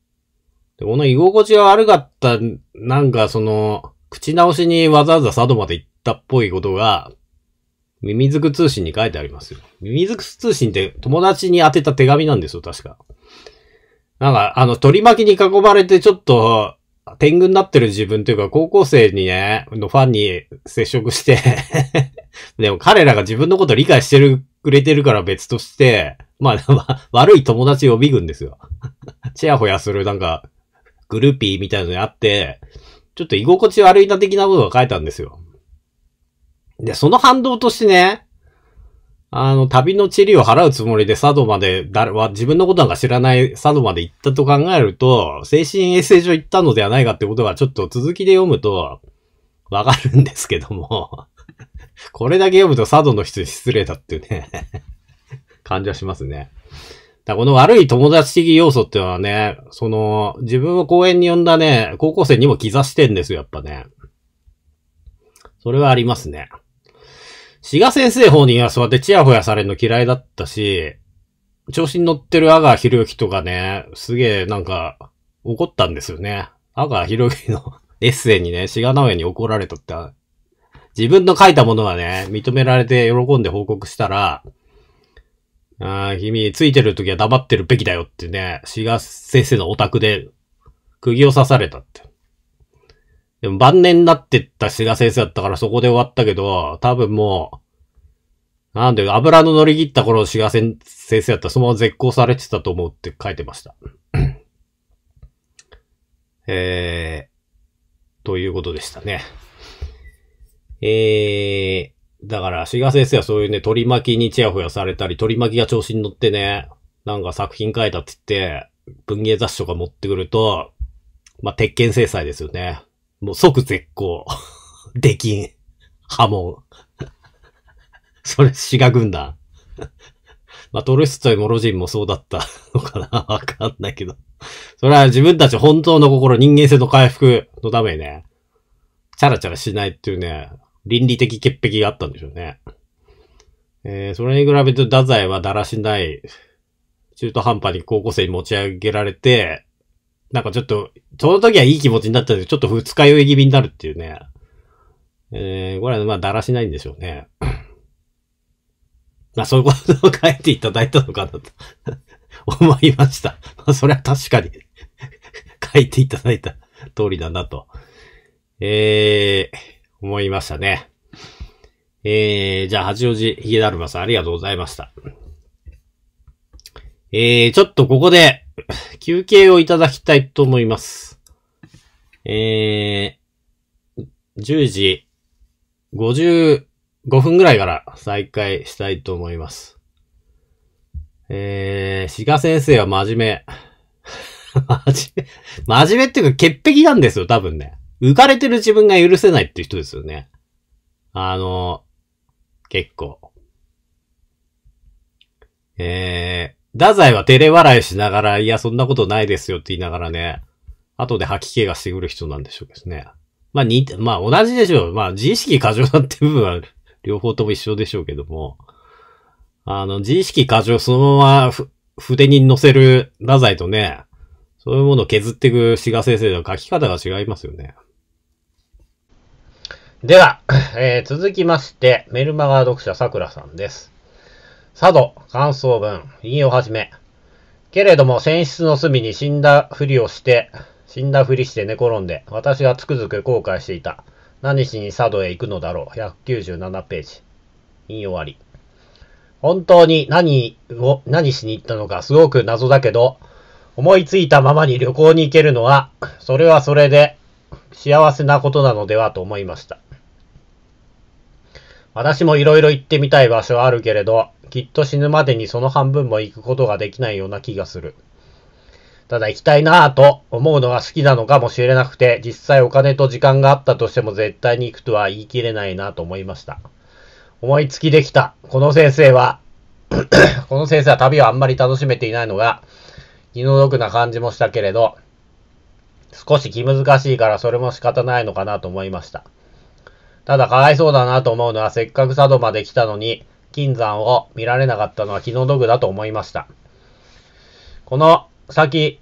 で、この居心地が悪かった、なんかその、口直しにわざわざ佐渡まで行ったっぽいことが、ミミズク通信に書いてありますよ。ミミズク通信って友達に宛てた手紙なんですよ、確か。なんか、あの、取り巻きに囲まれてちょっと、天狗になってる自分というか、高校生にね、のファンに接触して でも彼らが自分のこと理解してる、くれてるから別として、まあ、悪い友達予る軍ですよ。チヤホヤする、なんか、グルーピーみたいなのがあって、ちょっと居心地悪いな的なことが書いたんですよ。で、その反動としてね、あの、旅の地理を払うつもりで佐渡まで、誰は自分のことなんか知らない佐渡まで行ったと考えると、精神衛生上行ったのではないかってことがちょっと続きで読むと、わかるんですけどもこれだけ読むと佐渡の人に失礼だっていうね感じはしますね。だこの悪い友達的要素っていうのはね、その、自分を公園に呼んだね、高校生にも刻してんですよ、やっぱね。それはありますね。志賀先生方にはそうやってチヤホヤされるの嫌いだったし、調子に乗ってる阿川博之とかね、すげえなんか、怒ったんですよね。阿川博之の エッセイにね、志賀直江に怒られたって、自分の書いたものがね、認められて喜んで報告したら、ああ、君、ついてる時は黙ってるべきだよってね、志賀先生のオタクで、釘を刺されたって。でも晩年になってった志賀先生だったからそこで終わったけど、多分もう、なんで、油の乗り切った頃志賀先生だったらそのまま絶好されてたと思うって書いてました。えー、ということでしたね。えー、だから、志賀先生はそういうね、取り巻きにチヤホヤされたり、取り巻きが調子に乗ってね、なんか作品書いたって言って、文芸雑誌とか持ってくると、まあ、鉄拳制裁ですよね。もう即絶好。出禁。波紋。それ、志賀軍団。まあ、トルストイもロジンもそうだったのかなわかんないけど。それは自分たち本当の心、人間性の回復のためにね、チャラチャラしないっていうね、倫理的潔癖があったんでしょうね。えー、それに比べて太宰はだらしない、中途半端に高校生に持ち上げられて、なんかちょっと、その時はいい気持ちになったけど、ちょっと二日酔い気味になるっていうね。えー、これはまあだらしないんでしょうね。まあそういうことを書いていただいたのかなと 思いました。まあそれは確かに 書いていただいた通りだなと。えー、思いましたね。えー、じゃあ、八王子、ヒゲダルマさん、ありがとうございました。えー、ちょっとここで、休憩をいただきたいと思います。えー、10時55分ぐらいから再開したいと思います。えー、志賀先生は真面目。真面目、真面目っていうか潔癖なんですよ、多分ね。浮かれてる自分が許せないって人ですよね。あの、結構。えー、太宰は照れ笑いしながら、いや、そんなことないですよって言いながらね、後で吐き気がしてくる人なんでしょうですね。まあ、似て、まあ、同じでしょう。まあ、自意識過剰だって部分は、両方とも一緒でしょうけども、あの、自意識過剰そのまま、筆に乗せる太宰とね、そういうものを削っていく志賀先生の書き方が違いますよね。では、えー、続きまして、メルマガ読者さくらさんです。佐渡、感想文、引用はじめ。けれども、船室の隅に死んだふりをして、死んだふりして寝転んで、私がつくづく後悔していた。何しに佐渡へ行くのだろう。197ページ。引用わり。本当に何を、何しに行ったのかすごく謎だけど、思いついたままに旅行に行けるのは、それはそれで幸せなことなのではと思いました。私もいろいろ行ってみたい場所はあるけれど、きっと死ぬまでにその半分も行くことができないような気がする。ただ行きたいなぁと思うのが好きなのかもしれなくて、実際お金と時間があったとしても絶対に行くとは言い切れないなと思いました。思いつきできた。この先生は この先生は旅をあんまり楽しめていないのが気の毒な感じもしたけれど、少し気難しいからそれも仕方ないのかなと思いました。ただかわいそうだなと思うのはせっかく佐渡まで来たのに、金山を見られなかったのは気の毒だと思いました。この先、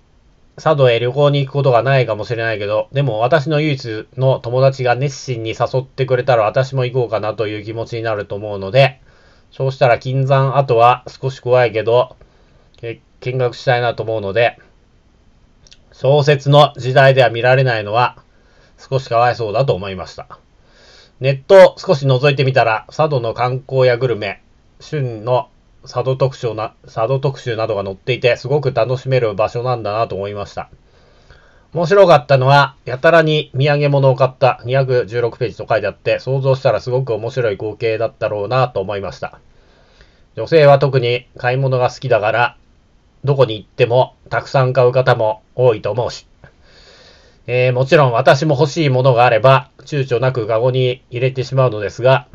佐渡へ旅行に行くことがないかもしれないけど、でも私の唯一の友達が熱心に誘ってくれたら私も行こうかなという気持ちになると思うので、そうしたら金山後は少し怖いけど、見学したいなと思うので、小説の時代では見られないのは少しかわいそうだと思いました。ネットを少し覗いてみたら、佐渡の観光やグルメ、旬の佐渡特集な佐渡特集などが載っていて、すごく楽しめる場所なんだなと思いました。面白かったのは、やたらに土産物を買った216ページと書いてあって、想像したらすごく面白い光景だったろうなと思いました。女性は特に買い物が好きだから、どこに行ってもたくさん買う方も多いと思うし、えー、もちろん私も欲しいものがあれば、躊躇なくカゴに入れてしまうのですが、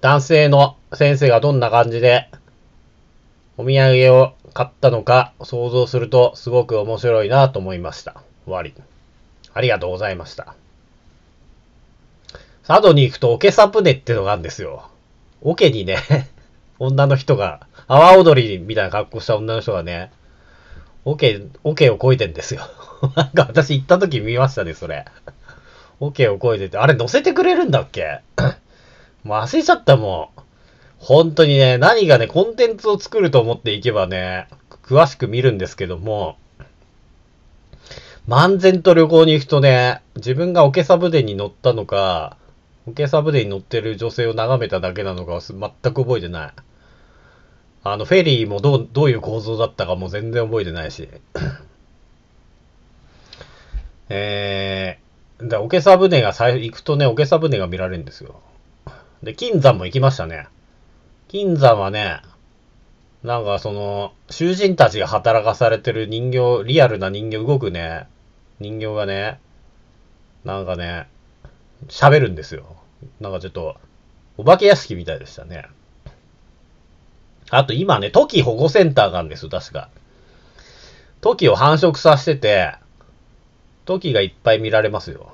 男性の先生がどんな感じで、お土産を買ったのか想像するとすごく面白いなと思いました。終わり。ありがとうございました。佐渡に行くと桶サプネってのがあるんですよ。桶にね 女の人が、阿波踊りみたいな格好した女の人がね、桶、ケをこいでんですよ なんか私行った時見ましたね、それ。OK を超えてて、あれ乗せてくれるんだっけ もう忘れちゃったもん。本当にね、何がね、コンテンツを作ると思っていけばね、詳しく見るんですけども、漫然と旅行に行くとね、自分がオケサブデに乗ったのか、オケサブデに乗ってる女性を眺めただけなのかは全く覚えてない。あの、フェリーもどう、どういう構造だったかも全然覚えてないし。えー、で、おけさ船が最行くとね、おけさ船が見られるんですよ。で、金山も行きましたね。金山はね、なんかその、囚人たちが働かされてる人形、リアルな人形、動くね、人形がね、なんかね、喋るんですよ。なんかちょっと、お化け屋敷みたいでしたね。あと今ね、トキ保護センターがあるんですよ、確か。トキを繁殖させてて、トキがいっぱい見られますよ。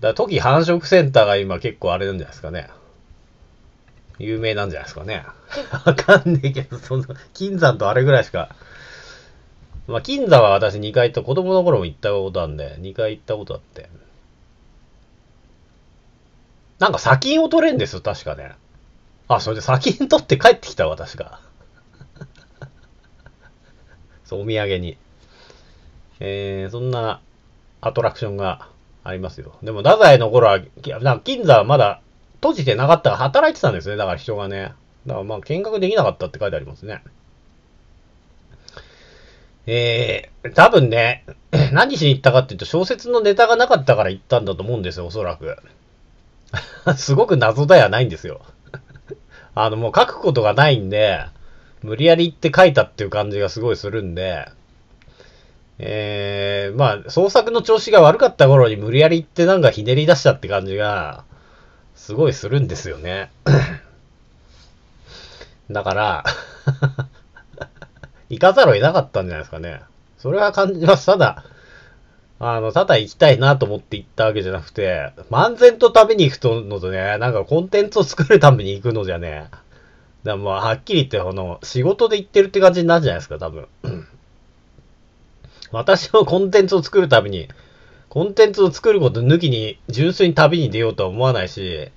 だトキ繁殖センターが今結構あれなんじゃないですかね。有名なんじゃないですかね。わかんねえけど、その、金山とあれぐらいしか。まあ、金山は私2回と、子供の頃も行ったことあるんで、2回行ったことあって。なんか砂金を取れんですよ、確かね。あ、それで砂金取って帰ってきたわ、確か。そう、お土産に。えー、そんなアトラクションがありますよ。でも、太宰の頃は、なんか金座はまだ閉じてなかったら働いてたんですね。だから人がね。だからまあ見学できなかったって書いてありますね。えー、多分ね、何しに行ったかっていうと小説のネタがなかったから行ったんだと思うんですよ、おそらく。すごく謎だやないんですよ。あの、もう書くことがないんで、無理やり行って書いたっていう感じがすごいするんで、えー、まあ、創作の調子が悪かった頃に無理やり行ってなんかひねり出したって感じが、すごいするんですよね。だから 行かざるを得なかったんじゃないですかね。それは感じます。ただ、あの、ただ行きたいなと思って行ったわけじゃなくて、漫然と食べに行くとのとね、なんかコンテンツを作るために行くのじゃね、だもはっきり言って、この、仕事で行ってるって感じになるじゃないですか、多分。私もコンテンツを作るたびに、コンテンツを作ること抜きに、純粋に旅に出ようとは思わないし、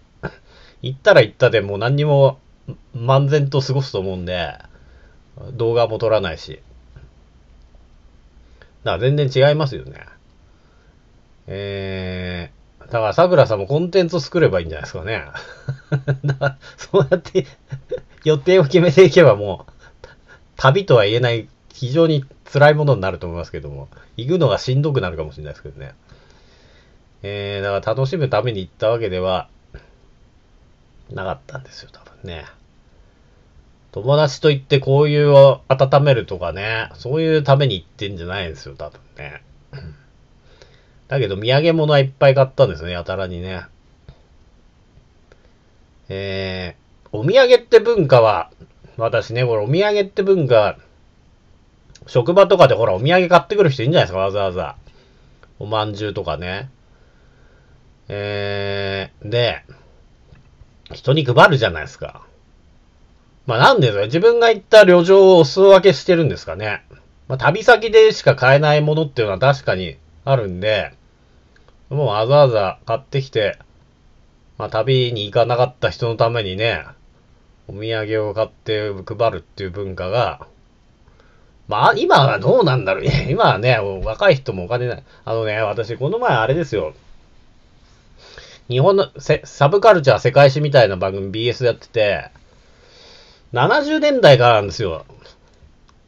行ったら行ったでもう何にも漫然と過ごすと思うんで、動画も撮らないし。だから全然違いますよね。えー、だから桜さんもコンテンツを作ればいいんじゃないですかね。だからそうやって予定を決めていけばもう、旅とは言えない非常に辛いものになると思いますけども、行くのがしんどくなるかもしれないですけどね。えー、だから楽しむために行ったわけではなかったんですよ、多分ね。友達と行ってこういうを温めるとかね、そういうために行ってんじゃないんですよ、多分ね。だけど、土産物はいっぱい買ったんですね、やたらにね。えー、お土産って文化は、私ね、これお土産って文化、職場とかでほら、お土産買ってくる人いいんじゃないですか、わざわざ。おまんじゅうとかね。えー、で、人に配るじゃないですか。まあなんで自分が行った旅情をお裾分けしてるんですかね。まあ旅先でしか買えないものっていうのは確かにあるんで、もうわざわざ買ってきて、まあ旅に行かなかった人のためにね、お土産を買って配るっていう文化が、まあ、今はどうなんだろう。今はね、若い人もお金ない。あのね、私、この前あれですよ。日本のサブカルチャー世界史みたいな番組 BS でやってて、70年代からなんですよ。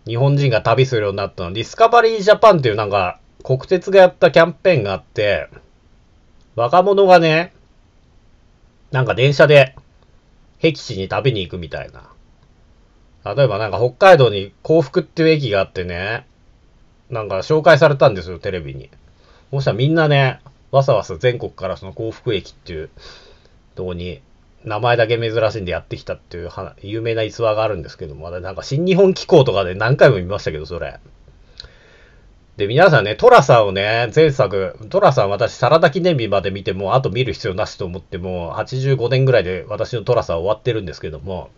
日本人が旅するようになったの。ディスカバリージャパンっていうなんか、国鉄がやったキャンペーンがあって、若者がね、なんか電車で、僻地に旅に行くみたいな。例えばなんか北海道に幸福っていう駅があってね、なんか紹介されたんですよ、テレビに。そしたらみんなね、わさわさ全国からその幸福駅っていうとこに、名前だけ珍しいんでやってきたっていう有名な逸話があるんですけども、なんか新日本機構とかで何回も見ましたけど、それ。で、皆さんね、トラさんをね、前作、トラさん私、サラダ記念日まで見ても、あと見る必要なしと思っても、85年ぐらいで私のトラさん終わってるんですけども、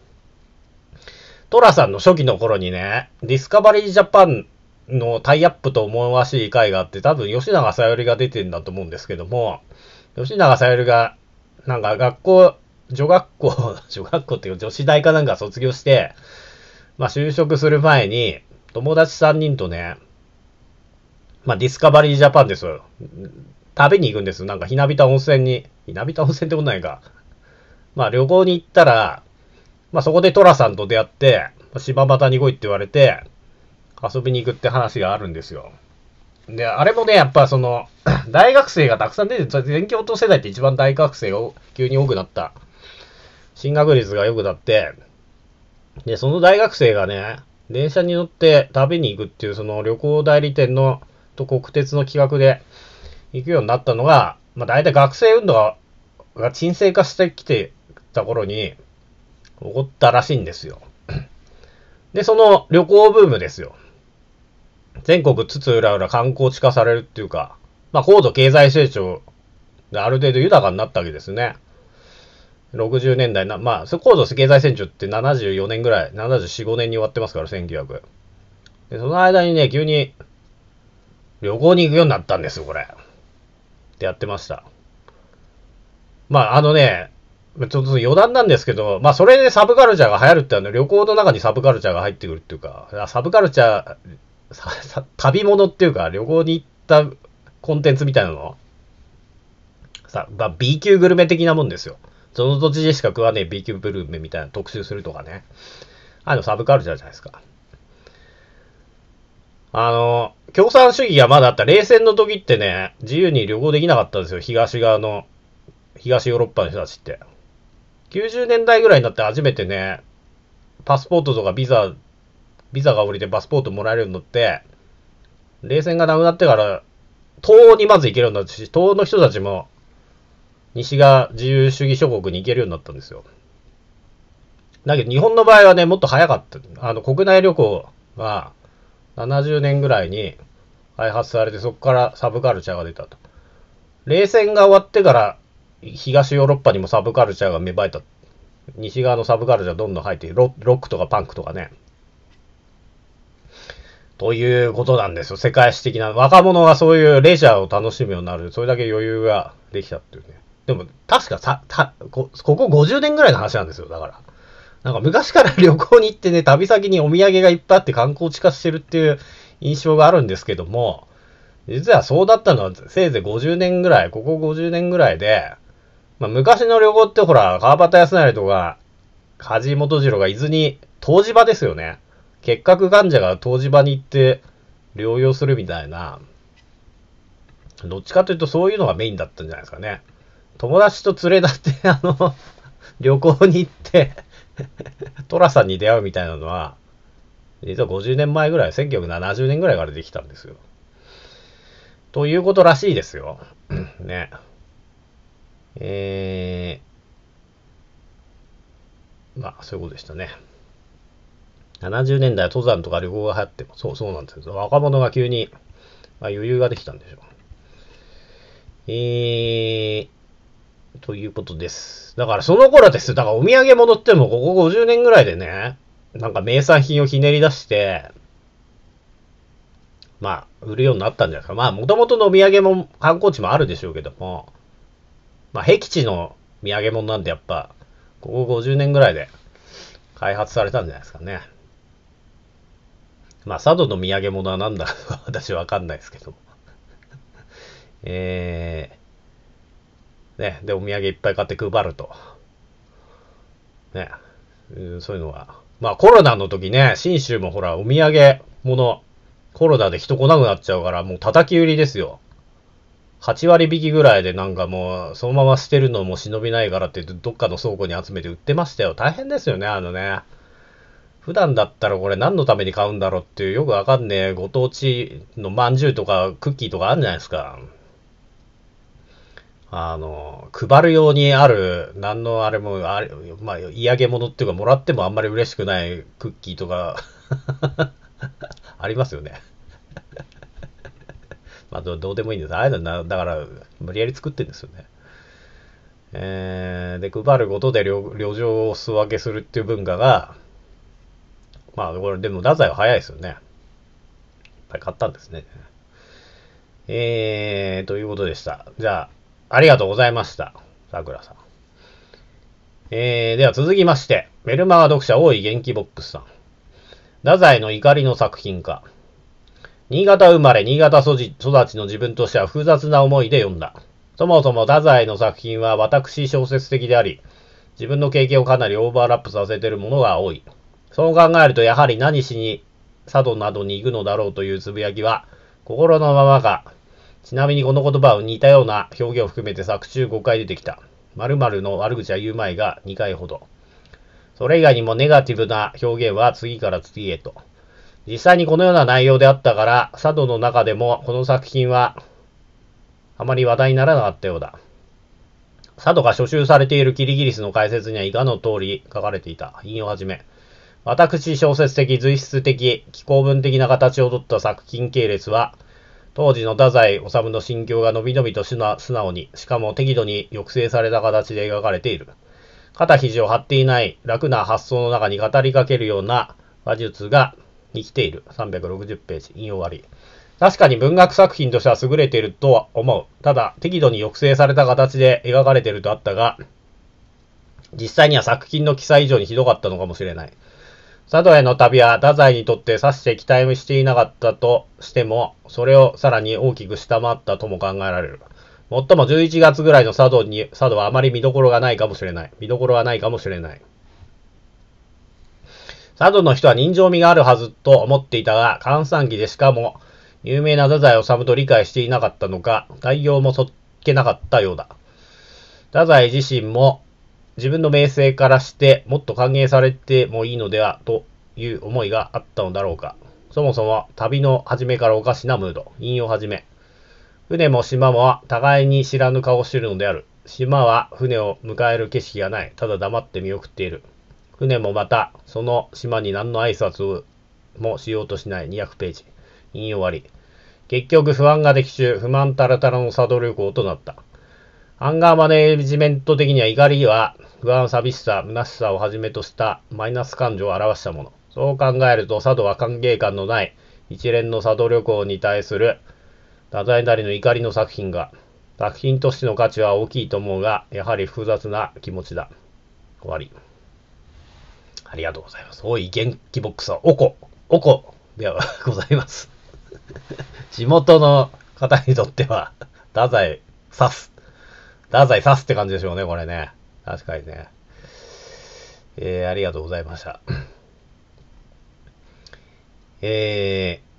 トラさんの初期の頃にね、ディスカバリージャパンのタイアップと思わしい回があって、多分吉永さよりが出てんだと思うんですけども、吉永さよりが、なんか学校、女学校、女学校っていう女子大かなんか卒業して、まあ就職する前に、友達3人とね、まあディスカバリージャパンですよ。食べに行くんですよ。なんかひなびた温泉に。ひなびた温泉ってことないか。まあ旅行に行ったら、まあ、そこで寅さんと出会って、柴又に来いって言われて、遊びに行くって話があるんですよ。で、あれもね、やっぱその、大学生がたくさん出て、全教頭世代って一番大学生が急に多くなった。進学率が良くなって、で、その大学生がね、電車に乗って食べに行くっていう、その旅行代理店のと国鉄の企画で行くようになったのが、まあ大体学生運動が沈静化してきてた頃に、起こったらしいんですよ。で、その旅行ブームですよ。全国津々浦々観光地化されるっていうか、まあ高度経済成長がある程度豊かになったわけですね。60年代な、まあ、高度経済成長って74年ぐらい、74、5年に終わってますから、1900。で、その間にね、急に旅行に行くようになったんですよ、これ。ってやってました。まあ、あのね、ちょっと余談なんですけど、まあそれでサブカルチャーが流行るってあの旅行の中にサブカルチャーが入ってくるっていうか、サブカルチャー、旅物っていうか旅行に行ったコンテンツみたいなのさ、まあ、B 級グルメ的なもんですよ。その土地でしか食わねえ B 級グルメみたいな特集するとかね。あのサブカルチャーじゃないですか。あの、共産主義がまだあった冷戦の時ってね、自由に旅行できなかったんですよ。東側の、東ヨーロッパの人たちって。90年代ぐらいになって初めてね、パスポートとかビザ、ビザが降りてパスポートもらえるのって、冷戦がなくなってから、東欧にまず行けるようになったし、東欧の人たちも、西が自由主義諸国に行けるようになったんですよ。だけど日本の場合はね、もっと早かった。あの、国内旅行が70年ぐらいに開発されて、そこからサブカルチャーが出たと。冷戦が終わってから東ヨーロッパにもサブカルチャーが芽生えた。西側のサブカルチャーどんどん入ってロ、ロックとかパンクとかね。ということなんですよ。世界史的な。若者がそういうレジャーを楽しむようになる。それだけ余裕ができたっていうね。でも、確かさ、た、こ、ここ50年ぐらいの話なんですよ。だから。なんか昔から旅行に行ってね、旅先にお土産がいっぱいあって観光地化してるっていう印象があるんですけども、実はそうだったのはせいぜい50年ぐらい、ここ50年ぐらいで、まあ、昔の旅行ってほら、川端康成とか、梶本次郎が伊豆に、湯治場ですよね。結核患者が湯治場に行って療養するみたいな、どっちかというとそういうのがメインだったんじゃないですかね。友達と連れ立って、あの、旅行に行って 寅さんに出会うみたいなのは、実は50年前ぐらい、1970年ぐらいからできたんですよ。ということらしいですよ。ね。えー、まあ、そういうことでしたね。70年代は登山とか旅行が流行って、そう、そうなんですよ。若者が急に、まあ、余裕ができたんでしょう。えー、ということです。だからその頃ですよ。だからお土産物ってもここ50年ぐらいでね、なんか名産品をひねり出して、まあ、売るようになったんじゃないですか。まあ、もともとのお土産も観光地もあるでしょうけども、まあ、僻地の土産物なんてやっぱ、ここ50年ぐらいで開発されたんじゃないですかね。まあ、佐渡の土産物は何だか私わかんないですけども。えー、ね、で、お土産いっぱい買って配ると。ね、そういうのは。まあ、コロナの時ね、信州もほら、お土産物、コロナで人来なくなっちゃうから、もう叩き売りですよ。8割引きぐらいでなんかもう、そのまま捨てるのも忍びないからってどっかの倉庫に集めて売ってましたよ。大変ですよね、あのね。普段だったらこれ何のために買うんだろうっていうよくわかんねえご当地のまんじゅうとかクッキーとかあるんじゃないですか。あの、配る用にある、何のあれも、あれ、まあ、嫌げ物っていうか、もらってもあんまり嬉しくないクッキーとか ありますよね。まあど、どうでもいいんです。ああいうのだから、無理やり作ってるんですよね。えー、で、配ることで旅情を素分けするっていう文化が、まあ、これ、でも、太宰は早いですよね。いっぱい買ったんですね。えー、ということでした。じゃあ、ありがとうございました。桜さん。えー、では続きまして、メルマガ読者多い元気ボックスさん。太宰の怒りの作品化。新潟生まれ、新潟育ちの自分としては複雑な思いで読んだ。そもそも太宰の作品は私小説的であり、自分の経験をかなりオーバーラップさせているものが多い。そう考えると、やはり何しに佐渡などに行くのだろうというつぶやきは、心のままか。ちなみにこの言葉を似たような表現を含めて作中5回出てきた。〇〇の悪口は言う前が2回ほど。それ以外にもネガティブな表現は次から次へと。実際にこのような内容であったから、佐渡の中でもこの作品はあまり話題にならなかったようだ。佐渡が所集されているキリギリスの解説には以下の通り書かれていた。引用はじめ。私小説的、随筆的、気候文的な形をとった作品系列は、当時の太宰治の心境がのびのびと素直に、しかも適度に抑制された形で描かれている。肩肘を張っていない楽な発想の中に語りかけるような話術がに来ている。360ページ、引用割り。確かに文学作品としては優れているとは思う。ただ、適度に抑制された形で描かれているとあったが、実際には作品の記載以上にひどかったのかもしれない。佐渡への旅は太宰にとって差して期待もしていなかったとしても、それをさらに大きく下回ったとも考えられる。もっとも11月ぐらいの佐渡に、佐渡はあまり見どころがないかもしれない。見どころはないかもしれない。佐渡の人は人情味があるはずと思っていたが、閑散期でしかも、有名な太宰治と理解していなかったのか、対応もそっけなかったようだ。太宰自身も、自分の名声からして、もっと歓迎されてもいいのでは、という思いがあったのだろうか。そもそも旅の始めからおかしなムード、引用始め。船も島も互いに知らぬ顔をしてるのである。島は船を迎える景色がない。ただ黙って見送っている。船もまた、その島に何の挨拶もしようとしない200ページ。引用割り。結局不安がき中、不満たらたらの作動旅行となった。アンガーマネージメント的には怒りは不安、寂しさ、虚しさをはじめとしたマイナス感情を表したもの。そう考えると、佐渡は歓迎感のない一連の佐渡旅行に対する多大なりの怒りの作品が、作品としての価値は大きいと思うが、やはり複雑な気持ちだ。終わり。ありがとうございます。おい、元気ボックスはおこ、おこではございます。地元の方にとっては、太宰刺す。太宰刺すって感じでしょうね、これね。確かにね。えー、ありがとうございました。えー、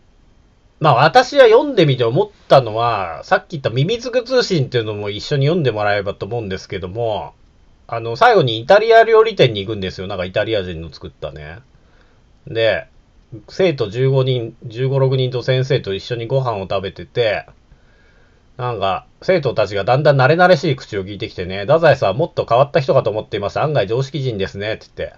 まあ私は読んでみて思ったのは、さっき言ったミミズク通信っていうのも一緒に読んでもらえばと思うんですけども、あの、最後にイタリア料理店に行くんですよ。なんかイタリア人の作ったね。で、生徒15人、15、6人と先生と一緒にご飯を食べてて、なんか、生徒たちがだんだん慣れ慣れしい口を聞いてきてね、太宰さんはもっと変わった人かと思っています。案外常識人ですね、って言って。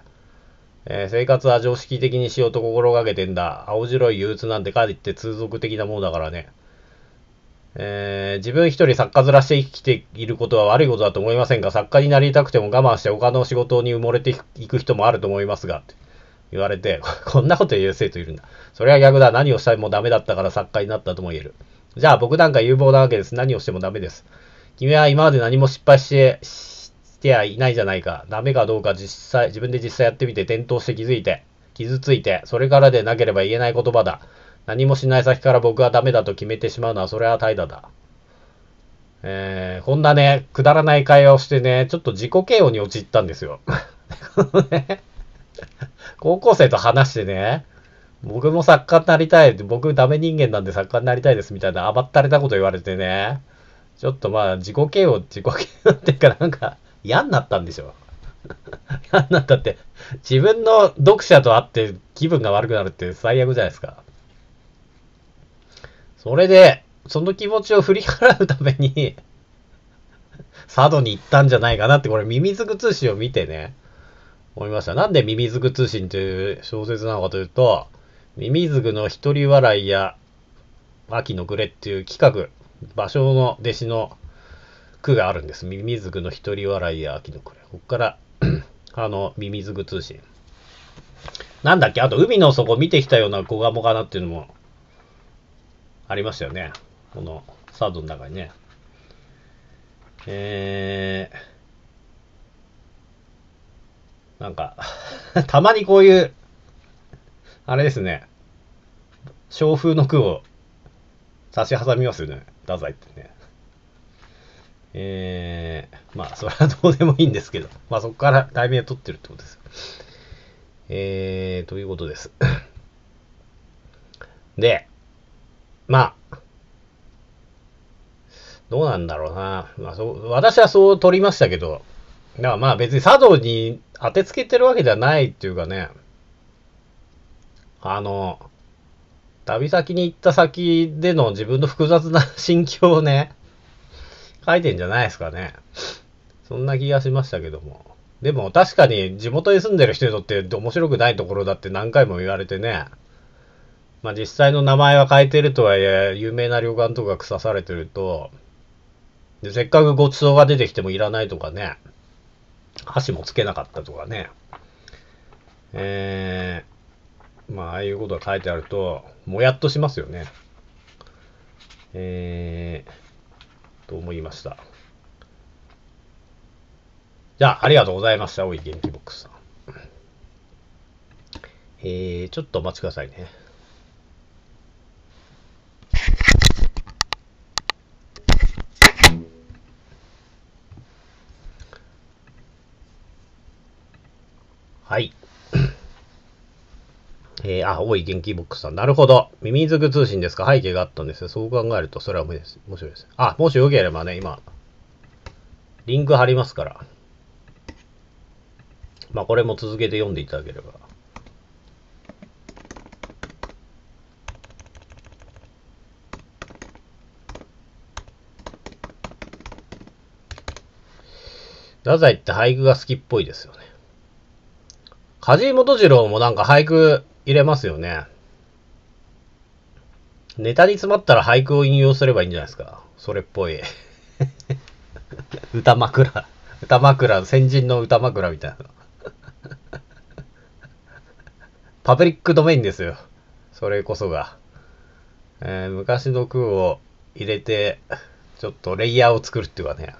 えー、生活は常識的にしようと心がけてんだ。青白い憂鬱なんてかいって通俗的なものだからね。えー、自分一人作家ずらして生きていることは悪いことだと思いませんが、作家になりたくても我慢して他の仕事に埋もれていく人もあると思いますが、言われて、こんなこと言う生徒いるんだ。それは逆だ。何をしたいもダメだったから作家になったとも言える。じゃあ僕なんか有望なわけです。何をしてもダメです。君は今まで何も失敗してしてはいないじゃないか。ダメかどうか実際、自分で実際やってみて、転倒して気づいて、傷ついて、それからでなければ言えない言葉だ。何もしない先から僕はダメだと決めてしまうのは、それは怠惰だ。えー、こんなね、くだらない会話をしてね、ちょっと自己嫌悪に陥ったんですよ。高校生と話してね、僕も作家になりたい、僕ダメ人間なんで作家になりたいですみたいな甘ったれたこと言われてね、ちょっとまあ自己嫌悪、自己嫌悪っていうかなんか嫌になったんでしょ。嫌になったって、自分の読者と会って気分が悪くなるって最悪じゃないですか。それで、その気持ちを振り払うために 佐渡に行ったんじゃないかなって、これ、ミミズク通信を見てね、思いました。なんでミミズク通信という小説なのかというと、ミミズクの一人笑いや、秋のグレっていう企画、場所の弟子の句があるんです。ミミズクの一人笑いや秋のグレっていう企画場所の弟子の句があるんですミミズクの一人笑いや秋の暮れここから あの、ミミズク通信。なんだっけあと、海の底見てきたような子ガモかなっていうのもありましたよね。このサードの中にね。えー、なんか たまにこういう、あれですね、小風の句を差し挟みますよね、太宰ってね。えー、まあ、それはどうでもいいんですけど、まあそこから題名を取ってるってことです。えー、ということです。で、まあ、どうなんだろうな。まあ、そ私はそう取りましたけど、だからまあ別に佐藤に当てつけてるわけじゃないっていうかね、あの、旅先に行った先での自分の複雑な心境をね、書いてんじゃないですかね。そんな気がしましたけども。でも確かに地元に住んでる人にとって面白くないところだって何回も言われてね、まあ、実際の名前は変えてるとはいえ、有名な旅館とか腐されてると、でせっかくごちそうが出てきてもいらないとかね、箸もつけなかったとかね、えー、まあ、ああいうことが書いてあると、もやっとしますよね。えー、と思いました。じゃあ、ありがとうございました。おい、元気ボックスさん。えー、ちょっとお待ちくださいね。はい。えー、あ、おい、元気ボックスさん。なるほど。ミミズク通信ですか背景があったんですそう考えると、それは無理です。面白いです。あ、もしよければね、今、リンク貼りますから。まあ、これも続けて読んでいただければ。太宰って俳句が好きっぽいですよね。梶井元次郎もなんか俳句入れますよね。ネタに詰まったら俳句を引用すればいいんじゃないですか。それっぽい。歌枕。歌枕、先人の歌枕みたいな。パブリックドメインですよ。それこそが。えー、昔の句を入れて、ちょっとレイヤーを作るっていうかね。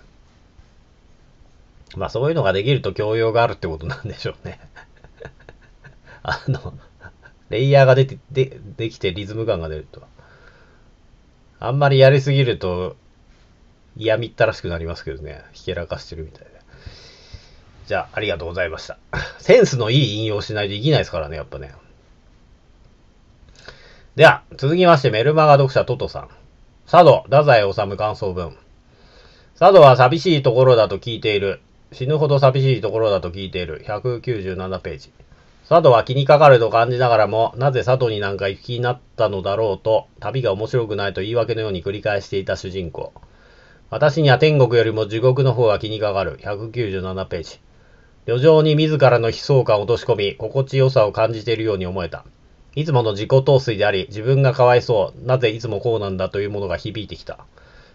まあそういうのができると教養があるってことなんでしょうね。あの、レイヤーが出て、で、できてリズム感が出ると。あんまりやりすぎると、嫌みったらしくなりますけどね。ひけらかしてるみたいで。じゃあ、ありがとうございました。センスのいい引用しないといけないですからね、やっぱね。では、続きましてメルマガ読者トトさん。佐渡、太宰治感想文。佐渡は寂しいところだと聞いている。死ぬほど寂しいところだと聞いている。197ページ。佐渡は気にかかると感じながらも、なぜ佐渡になんか行きになったのだろうと、旅が面白くないと言い訳のように繰り返していた主人公。私には天国よりも地獄の方が気にかかる。197ページ。旅情に自らの悲壮感を落とし込み、心地よさを感じているように思えた。いつもの自己陶酔であり、自分がかわいそう、なぜいつもこうなんだというものが響いてきた。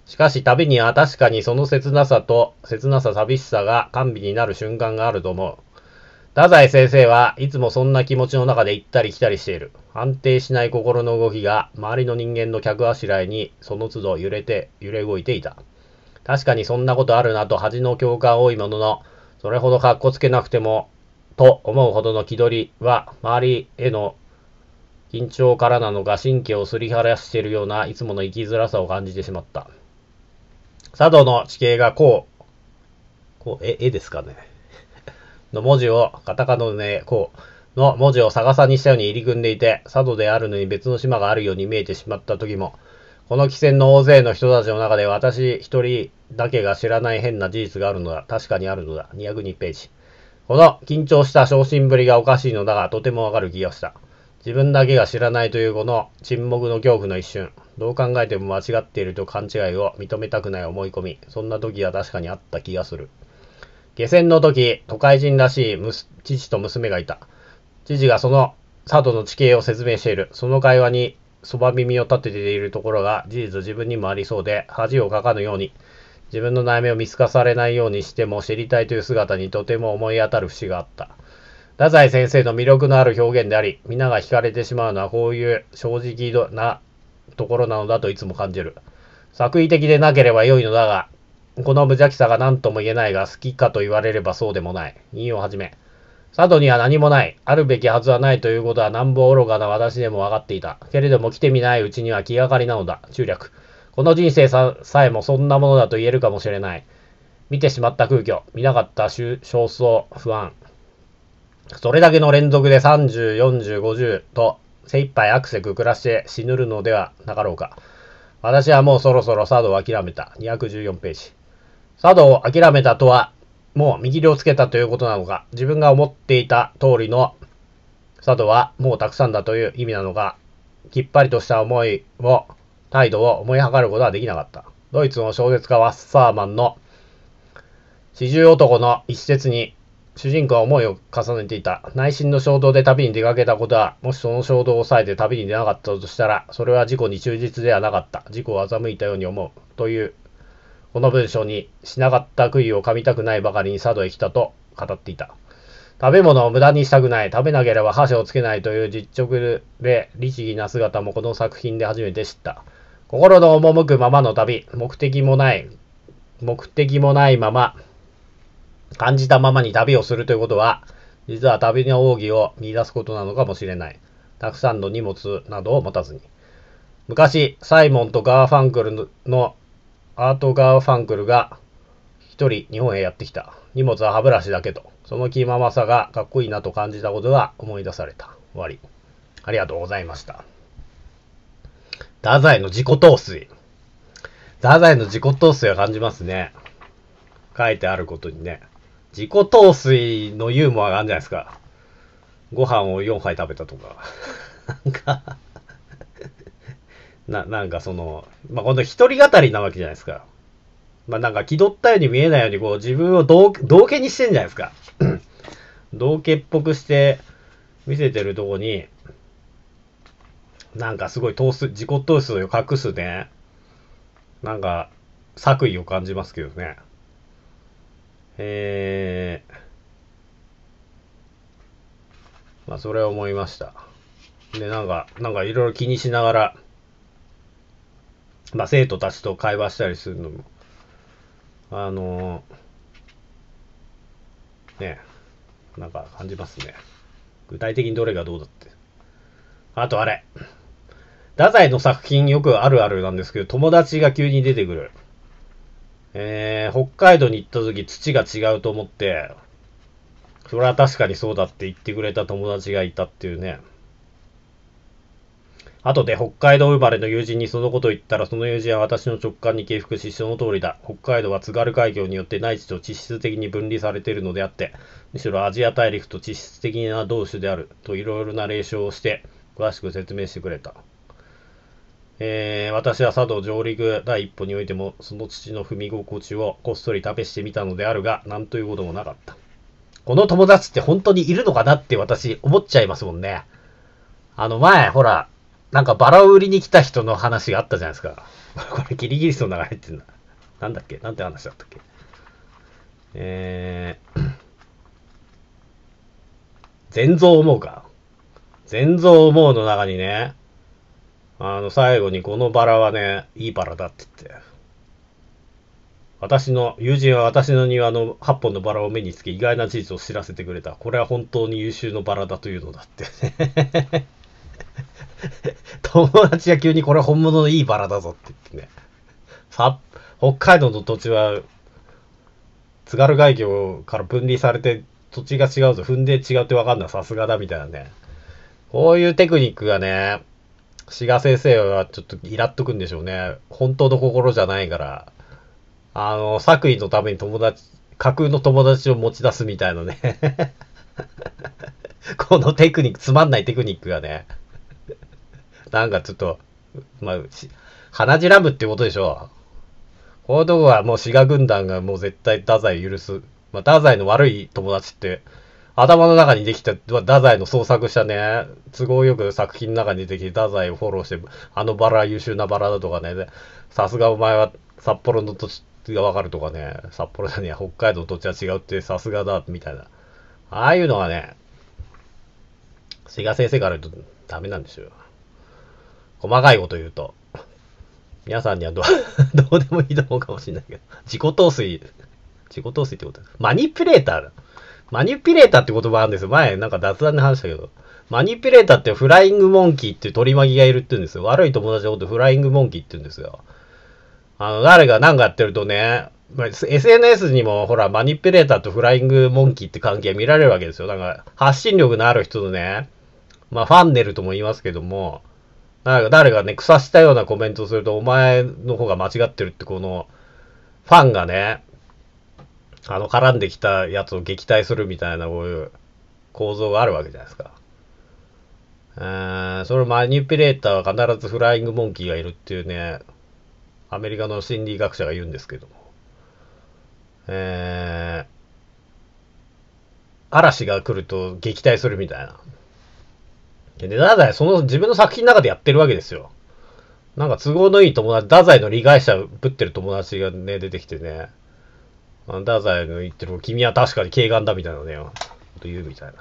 しかし旅には確かにその切なさと、切なさ寂しさが甘美になる瞬間があると思う。太宰先生はいつもそんな気持ちの中で行ったり来たりしている。安定しない心の動きが周りの人間の客あしらいにその都度揺れて、揺れ動いていた。確かにそんなことあるなと恥の共感多いものの、それほどかっこつけなくても、と思うほどの気取りは周りへの緊張からなのか神経をすり減らしているようないつもの生きづらさを感じてしまった。佐渡の地形がこう、こう、え、絵ですかね。の文字をカタカナでこうの文字を逆さにしたように入り組んでいて、佐渡であるのに別の島があるように見えてしまった時も、この汽船の大勢の人たちの中で私一人だけが知らない変な事実があるのだ。確かにあるのだ。202ページ。この緊張した昇進ぶりがおかしいのだが、とてもわかる気がした。自分だけが知らないというこの沈黙の恐怖の一瞬。どう考えても間違っていると勘違いを認めたくない思い込み。そんな時は確かにあった気がする。下船の時、都会人らしい父と娘がいた。父がその佐渡の地形を説明している。その会話にそば耳を立てているところが事実自分にもありそうで、恥をかかぬように、自分の悩みを見透かされないようにしても知りたいという姿にとても思い当たる節があった。太宰先生の魅力のある表現であり、皆が惹かれてしまうのはこういう正直なところなのだといつも感じる。作為的でなければ良いのだが、この無邪気さが何とも言えないが、好きかと言われればそうでもない。引用はじめ。佐渡には何もない。あるべきはずはないということは南部愚かな私でも分かっていた。けれども来てみないうちには気がかりなのだ。中略。この人生さえもそんなものだと言えるかもしれない。見てしまった空虚。見なかった焦燥、不安。それだけの連続で30、40、50と精一杯アクセク暮らして死ぬるのではなかろうか。私はもうそろそろ佐渡を諦めた。214ページ。佐渡を諦めたとは、もう見切りをつけたということなのか、自分が思っていた通りの佐渡はもうたくさんだという意味なのか、きっぱりとした思いを、態度を思い計ることはできなかった。ドイツの小説家ワッサーマンの四十男の一節に主人公は思いを重ねていた。内心の衝動で旅に出かけたことは、もしその衝動を抑えて旅に出なかったとしたら、それは事故に忠実ではなかった。事故を欺いたように思う。というこの文章に、しなかった悔いを噛みたくないばかりに佐渡へ来たと語っていた。食べ物を無駄にしたくない、食べなければ箸をつけないという実直で律儀な姿もこの作品で初めて知った。心の赴くままの旅、目的もない、目的もないまま、感じたままに旅をするということは、実は旅の奥義を見出すことなのかもしれない。たくさんの荷物などを持たずに。昔、サイモンとガーファンクルのアート・ガーファンクルが一人日本へやってきた。荷物は歯ブラシだけと。その気ままさがかっこいいなと感じたことが思い出された。終わり。ありがとうございました。太宰の自己陶酔。太宰の自己陶酔は感じますね。書いてあることにね。自己陶酔のユーモアがあるんじゃないですか。ご飯を4杯食べたとか。なんかな、なんかその、まあ、この一人語りなわけじゃないですか。まあ、なんか気取ったように見えないように、こう自分を同、同家にしてんじゃないですか。同家っぽくして見せてるとこに、なんかすごい通す、自己投数を隠すね、なんか作為を感じますけどね。えー、まあそれは思いました。で、なんか、なんかいろいろ気にしながら、まあ、生徒たちと会話したりするのも、あのー、ね、なんか感じますね。具体的にどれがどうだって。あとあれ。太宰の作品よくあるあるなんですけど、友達が急に出てくる。えー、北海道に行った時土が違うと思って、それは確かにそうだって言ってくれた友達がいたっていうね。後で北海道生まれの友人にそのことを言ったら、その友人は私の直感に敬服し、その通りだ。北海道は津軽海峡によって内地と地質的に分離されているのであって、むしろアジア大陸と地質的な同種である、といろいろな例障をして、詳しく説明してくれた。えー、私は佐渡上陸第一歩においても、その土の踏み心地をこっそり試してみたのであるが、なんということもなかった。この友達って本当にいるのかなって私思っちゃいますもんね。あの前、ほら、なんかバラを売りに来た人の話があったじゃないですか。これギリギリその流れってんだ。なんだっけなんて話だったっけえー、全蔵思うか。全蔵思うの中にね、あの、最後にこのバラはね、いいバラだって言って。私の、友人は私の庭の8本のバラを目につけ、意外な事実を知らせてくれた。これは本当に優秀のバラだというのだって。友達が急にこれ本物のいいバラだぞって言ってね。さ、北海道の土地は、津軽海峡から分離されて土地が違うぞ、踏んで違うってわかんない、さすがだみたいなね。こういうテクニックがね、志賀先生はちょっとイラっとくんでしょうね。本当の心じゃないから。あの、作為のために友達、架空の友達を持ち出すみたいなね このテクニック、つまんないテクニックがね、なんかちょっと、まあ、鼻じらむってことでしょう。このとこはもう滋賀軍団がもう絶対太宰許す。まあ、太宰の悪い友達って、頭の中にできた、太宰の創作したね、都合よく作品の中にできて、太宰をフォローして、あのバラ優秀なバラだとかね、さすがお前は札幌の土地がわかるとかね、札幌だね、北海道の土地は違うってさすがだ、みたいな。ああいうのはね、志賀先生から言うとダメなんですよ。細かいこと言うと、皆さんにはど どうでもいいと思うかもしれないけど、自己陶酔、自己陶酔ってことマニピュレーターだ。マニピュレーターって言葉あるんですよ。前、なんか雑談で話したけど。マニピュレーターってフライングモンキーっていう取り巻きがいるって言うんですよ。悪い友達のことフライングモンキーって言うんですよ。あの、誰が何かやってるとね、SNS にもほら、マニピュレーターとフライングモンキーって関係見られるわけですよ。だから、発信力のある人のね、まあ、ファンネルとも言いますけども、なんか誰がね、腐したようなコメントをすると、お前の方が間違ってるって、この、ファンがね、あの、絡んできたやつを撃退するみたいな、こういう構造があるわけじゃないですか。えー、それマニピュレーターは必ずフライングモンキーがいるっていうね、アメリカの心理学者が言うんですけども。えー、嵐が来ると撃退するみたいな。で、太宰その自分の作品の中でやってるわけですよ。なんか都合のいい友達、太宰の理解者ぶってる友達がね、出てきてね、太宰の言ってる、君は確かに軽眼だみたいなね、こと言うみたいな。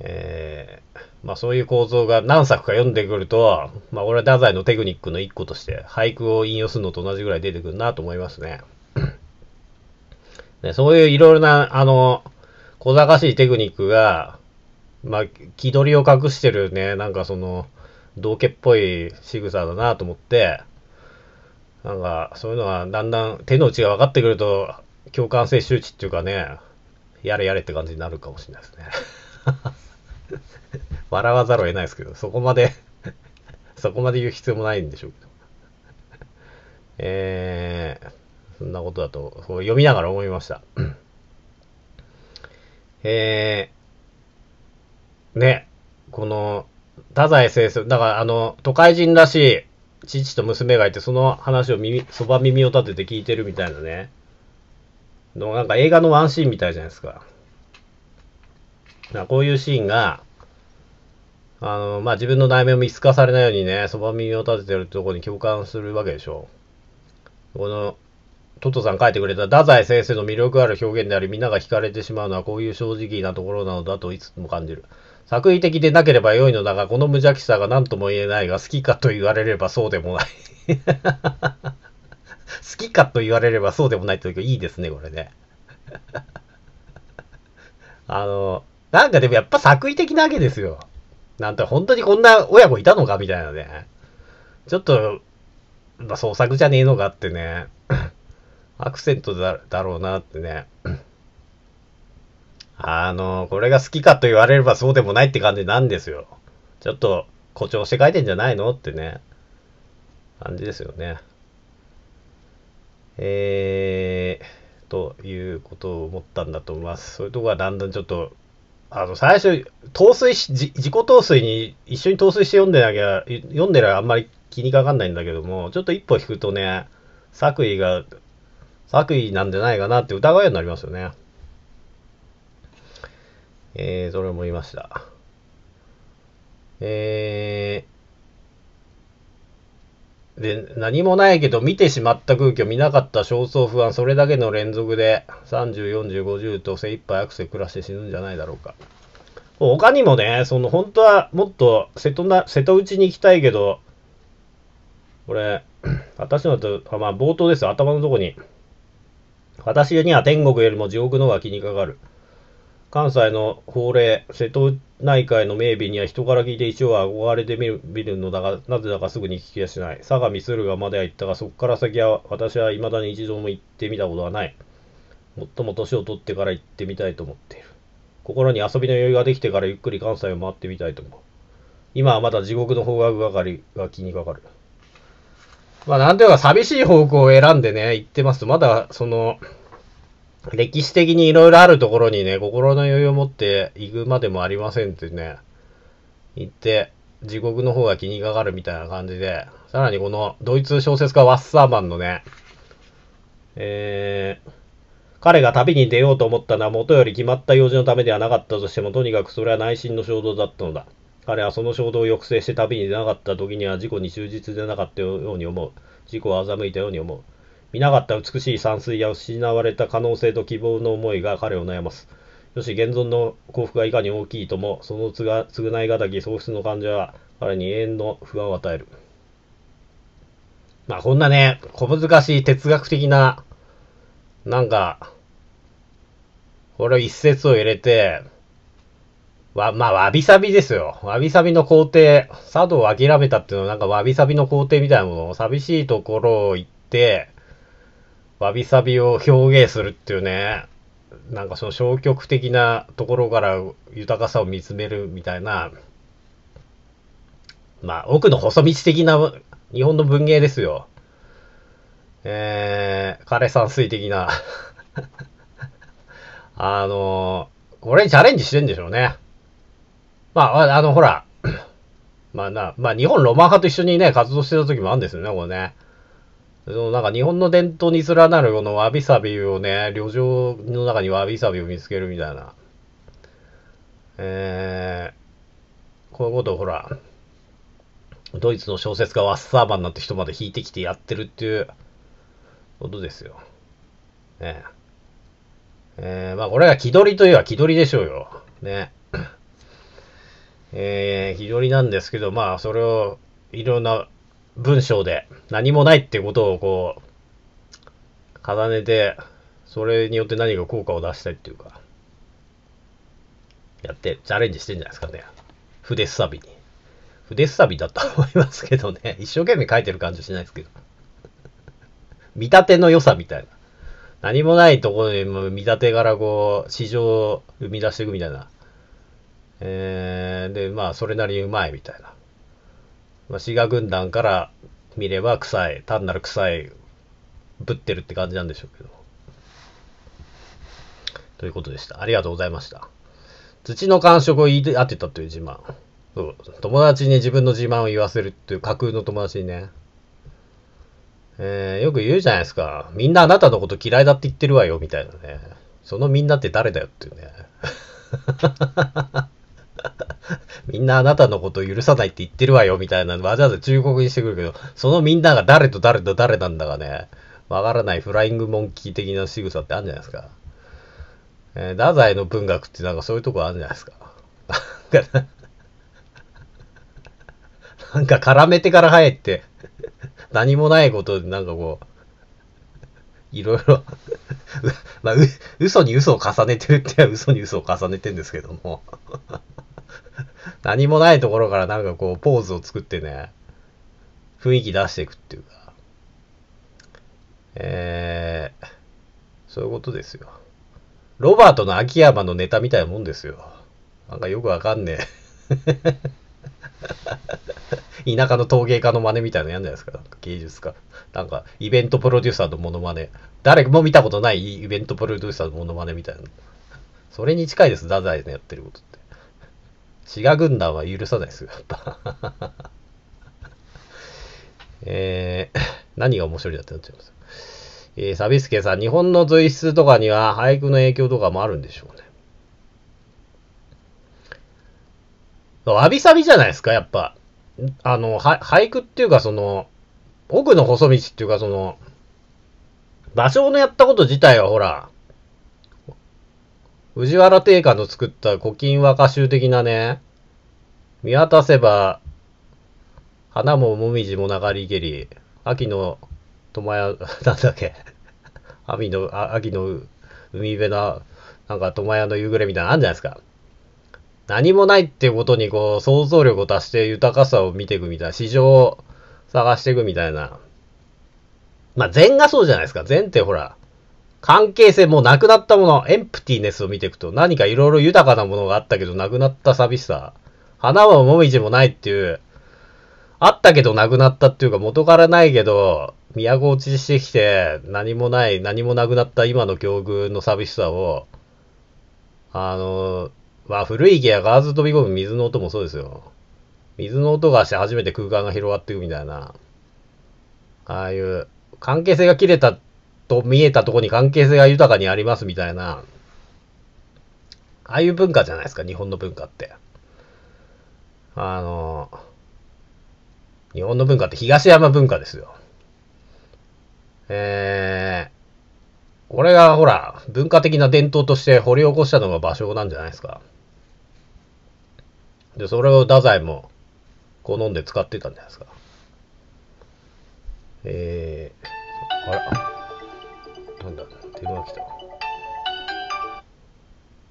えー、まあそういう構造が何作か読んでくると、まあ俺は太宰のテクニックの一個として俳句を引用するのと同じぐらい出てくるなと思いますね。ねそういういろいろな、あの、小賢しいテクニックが、まあ、気取りを隠してるね、なんかその、道家っぽい仕草だなと思って、なんか、そういうのはだんだん手の内が分かってくると、共感性周知っていうかね、やれやれって感じになるかもしれないですね。笑わざるを得ないですけど、そこまで そこまで言う必要もないんでしょうけど。えー、そんなことだと、読みながら思いました。えー、ね、この、太宰先生、だからあの、都会人らしい父と娘がいて、その話を耳、そば耳を立てて聞いてるみたいなね。の、なんか映画のワンシーンみたいじゃないですか。かこういうシーンが、あの、まあ、自分の内面を見透かされないようにね、そば耳を立ててるところに共感するわけでしょう。この、トトさん書いてくれた、太宰先生の魅力ある表現であり、みんなが惹かれてしまうのは、こういう正直なところなのだといつも感じる。作為的でなければ良いのだが、この無邪気さが何とも言えないが、好きかと言われればそうでもない 好きかと言われればそうでもないというか、いいですね、これね あの、なんかでもやっぱ作為的なわけですよ。なんて本当にこんな親子いたのかみたいなね。ちょっと、まあ、創作じゃねえのかってね。アクセントだだろうなってね。あの、これが好きかと言われればそうでもないって感じなんですよ。ちょっと誇張して書いてんじゃないのってね、感じですよね。えー、ということを思ったんだと思います。そういうとこはだんだんちょっと、あの、最初、陶酔し、自己陶酔に一緒に陶酔して読んでなきゃ、読んでらあんまり気にかかんないんだけども、ちょっと一歩引くとね、作為が、作為なんじゃないかなって疑うようになりますよね。えー、それも言いました。えー、で、何もないけど見てしまった空気を見なかった焦燥不安、それだけの連続で30、40、50と精一杯アクセル暮らして死ぬんじゃないだろうか。他にもね、その本当はもっと瀬戸な、瀬戸内に行きたいけど、これ、私のと、まあ冒頭です頭のとこに、私には天国よりも地獄の方が気にかかる。関西の法令、瀬戸内海の名備には人から聞いて一応は憧れてみる見るのだが、なぜだかすぐに聞きやしない。相模駿河までは行ったが、そこから先は私は未だに一度も行ってみたことはない。最も年を取ってから行ってみたいと思っている。心に遊びの余裕ができてからゆっくり関西を回ってみたいと思う。今はまだ地獄の方角係が気にかかる。まあ、なんていうか寂しい方向を選んでね、行ってますと、まだその、歴史的にいろいろあるところにね、心の余裕を持って行くまでもありませんってね、言って、地獄の方が気にかかるみたいな感じで、さらにこのドイツ小説家ワッサーマンのね、えー、彼が旅に出ようと思ったのは元より決まった用事のためではなかったとしても、とにかくそれは内心の衝動だったのだ。彼はその衝動を抑制して旅に出なかった時には事故に忠実でなかったように思う。事故を欺いたように思う。見なかった美しい山水や失われた可能性と希望の思いが彼を悩ます。よし、現存の幸福がいかに大きいとも、そのつが償いがたき喪失の患者は、彼に永遠の不安を与える。まあ、こんなね、小難しい哲学的な、なんか、これ一節を入れて、わ、まあ、わびさびですよ。わびさびの皇帝、佐藤を諦めたっていうのは、なんかわびさびの皇帝みたいなもの、寂しいところを言って、わびさびを表現するっていうね、なんかその消極的なところから豊かさを見つめるみたいな、まあ、奥の細道的な日本の文芸ですよ。えー、枯山水的な あのー、これにチャレンジしてんでしょうね。まあ、あの、ほら、まあな、まあ日本ロマン派と一緒にね、活動してた時もあるんですよね、これね。そのなんか日本の伝統に連なるこのわびさびをね、旅情の中にわびさびを見つけるみたいな。えー、こういうことをほら、ドイツの小説家ワッサーバンなんて人まで引いてきてやってるっていうことですよ。ねええー、まあこれが気取りといえば気取りでしょうよ。ね。えー、気取りなんですけど、まあそれをいろんな文章で何もないっていうことをこう、重ねて、それによって何か効果を出したいっていうか、やってチャレンジしてんじゃないですかね。筆すさびに。筆すさびだったと思いますけどね。一生懸命書いてる感じしないですけど。見立ての良さみたいな。何もないところに見立てからこう、市場を生み出していくみたいな。えー、で、まあ、それなりにうまいみたいな。滋賀軍団から見れば臭い、単なる臭い、ぶってるって感じなんでしょうけど。ということでした。ありがとうございました。土の感触を言い当てたという自慢。う。友達に自分の自慢を言わせるっていう架空の友達にね。えー、よく言うじゃないですか。みんなあなたのこと嫌いだって言ってるわよ、みたいなね。そのみんなって誰だよっていうね。みんなあなたのことを許さないって言ってるわよ、みたいな、わざわざ忠告にしてくるけど、そのみんなが誰と誰と誰なんだかね、わからないフライングモンキー的な仕草ってあるんじゃないですか。えー、太宰の文学ってなんかそういうとこあるんじゃないですか。なんか絡めてから入って、何もないことでなんかこう、いろいろまあ、嘘に嘘を重ねてるって、嘘に嘘を重ねてんですけども 何もないところからなんかこう、ポーズを作ってね、雰囲気出していくっていうか、えー、そういうことですよ。ロバートの秋山のネタみたいなもんですよ。なんかよくわかんねえ。田舎の陶芸家の真似みたいなのやんじゃないですか。芸術家。なんかイベントプロデューサーのモノマネ。誰も見たことないイベントプロデューサーのモノマネみたいな。それに近いです。ダザイのやってること。滋賀軍団は許さないですよ、やっぱ。えー、何が面白いだってなっちゃいます。えー、サビスケさん、日本の随筆とかには俳句の影響とかもあるんでしょうね。わびさびじゃないですか、やっぱ。あの、は俳句っていうか、その、奥の細道っていうか、その、場所のやったこと自体はほら、藤原定家の作った古今和歌集的なね、見渡せば、花ももみじも流りけり、秋の、とまや、なんだっけ、網の、あ秋の海辺の、なんか、とまやの夕暮れみたいなのあるじゃないですか。何もないってことに、こう、想像力を足して豊かさを見ていくみたいな、市場を探していくみたいな。まあ、禅がそうじゃないですか。禅ってほら、関係性もなくなったもの、エンプティネスを見ていくと、何か色々豊かなものがあったけど、なくなった寂しさ。花ももみじもないっていう、あったけどなくなったっていうか、元からないけど、都落ちしてきて、何もない、何もなくなった今の境遇の寂しさを、あの、まあ、古い家やガーズ飛び込む水の音もそうですよ。水の音がして初めて空間が広がっていくみたいな、ああいう、関係性が切れたと見えたとこに関係性が豊かにありますみたいな、ああいう文化じゃないですか、日本の文化って。あの、日本の文化って東山文化ですよ。えー、俺がほら、文化的な伝統として掘り起こしたのが芭蕉なんじゃないですか。で、それを太宰も好んで使ってたんじゃないですか。えー、あら。きた。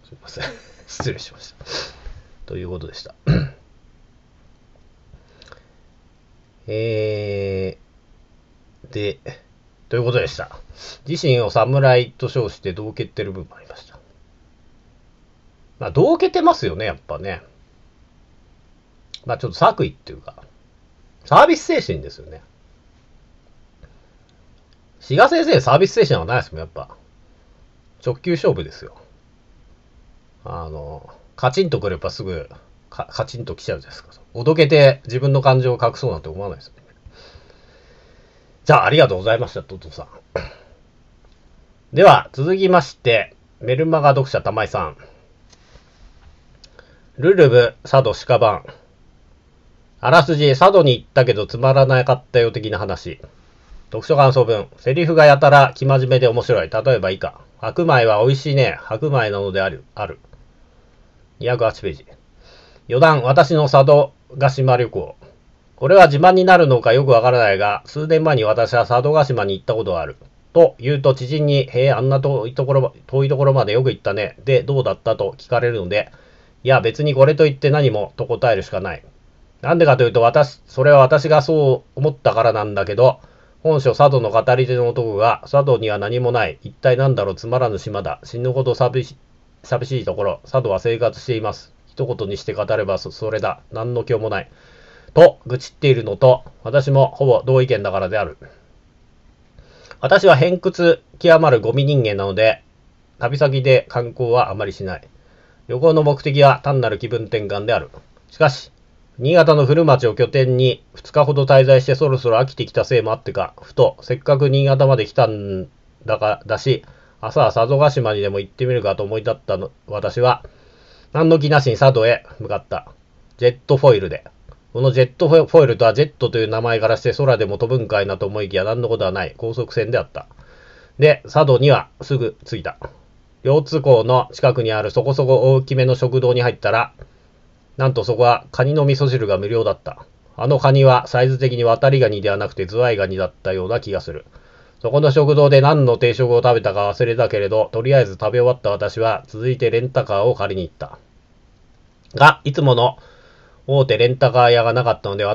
すいません。失礼しました。ということでした。えー、で、ということでした。自身を侍と称してどう蹴ってる部分もありました。まあ、どう蹴ってますよね、やっぱね。まあ、ちょっと作為っていうか、サービス精神ですよね。志賀先生サービス精神はないですもん、やっぱ。直球勝負ですよ。あの、カチンとくればすぐカ、カチンと来ちゃうじゃないですか。おどけて自分の感情を隠そうなんて思わないですよね。じゃあ、ありがとうございました、トトさん。では、続きまして、メルマガ読者玉井さん。ルルブ、佐渡、鹿版。あらすじ、佐渡に行ったけどつまらなかったよ的な話。読書感想文。セリフがやたら生真面目で面白い。例えば以下。白米は美味しいね。白米なのである。ある。208ページ。余談、私の佐渡ヶ島旅行。これは自慢になるのかよくわからないが、数年前に私は佐渡ヶ島に行ったことがある。と言うと知人に、へえ、あんな遠いところ、遠いところまでよく行ったね。で、どうだったと聞かれるので、いや、別にこれと言って何もと答えるしかない。なんでかというと、私、それは私がそう思ったからなんだけど、本書佐渡の語り手の男が、佐渡には何もない。一体何だろうつまらぬ島だ。死ぬほど寂し寂しいところ。佐渡は生活しています。一言にして語ればそれだ。何の今日もない。と、愚痴っているのと、私もほぼ同意見だからである。私は偏屈極まるゴミ人間なので、旅先で観光はあまりしない。旅行の目的は単なる気分転換である。しかし、新潟の古町を拠点に2日ほど滞在してそろそろ飽きてきたせいもあってか、ふと、せっかく新潟まで来たんだか、だし、朝は佐渡島にでも行ってみるかと思い立ったの、私は、何の気なしに佐渡へ向かった。ジェットフォイルで。このジェットフォイルとはジェットという名前からして空でも飛ぶんかいなと思いきや何のことはない高速船であった。で、佐渡にはすぐ着いた。両津港の近くにあるそこそこ大きめの食堂に入ったら、なんとそこはカニの味噌汁が無料だった。あのカニはサイズ的に渡りガニではなくてズワイガニだったような気がする。そこの食堂で何の定食を食べたか忘れたけれど、とりあえず食べ終わった私は続いてレンタカーを借りに行った。が、いつもの大手レンタカー屋がなかったので、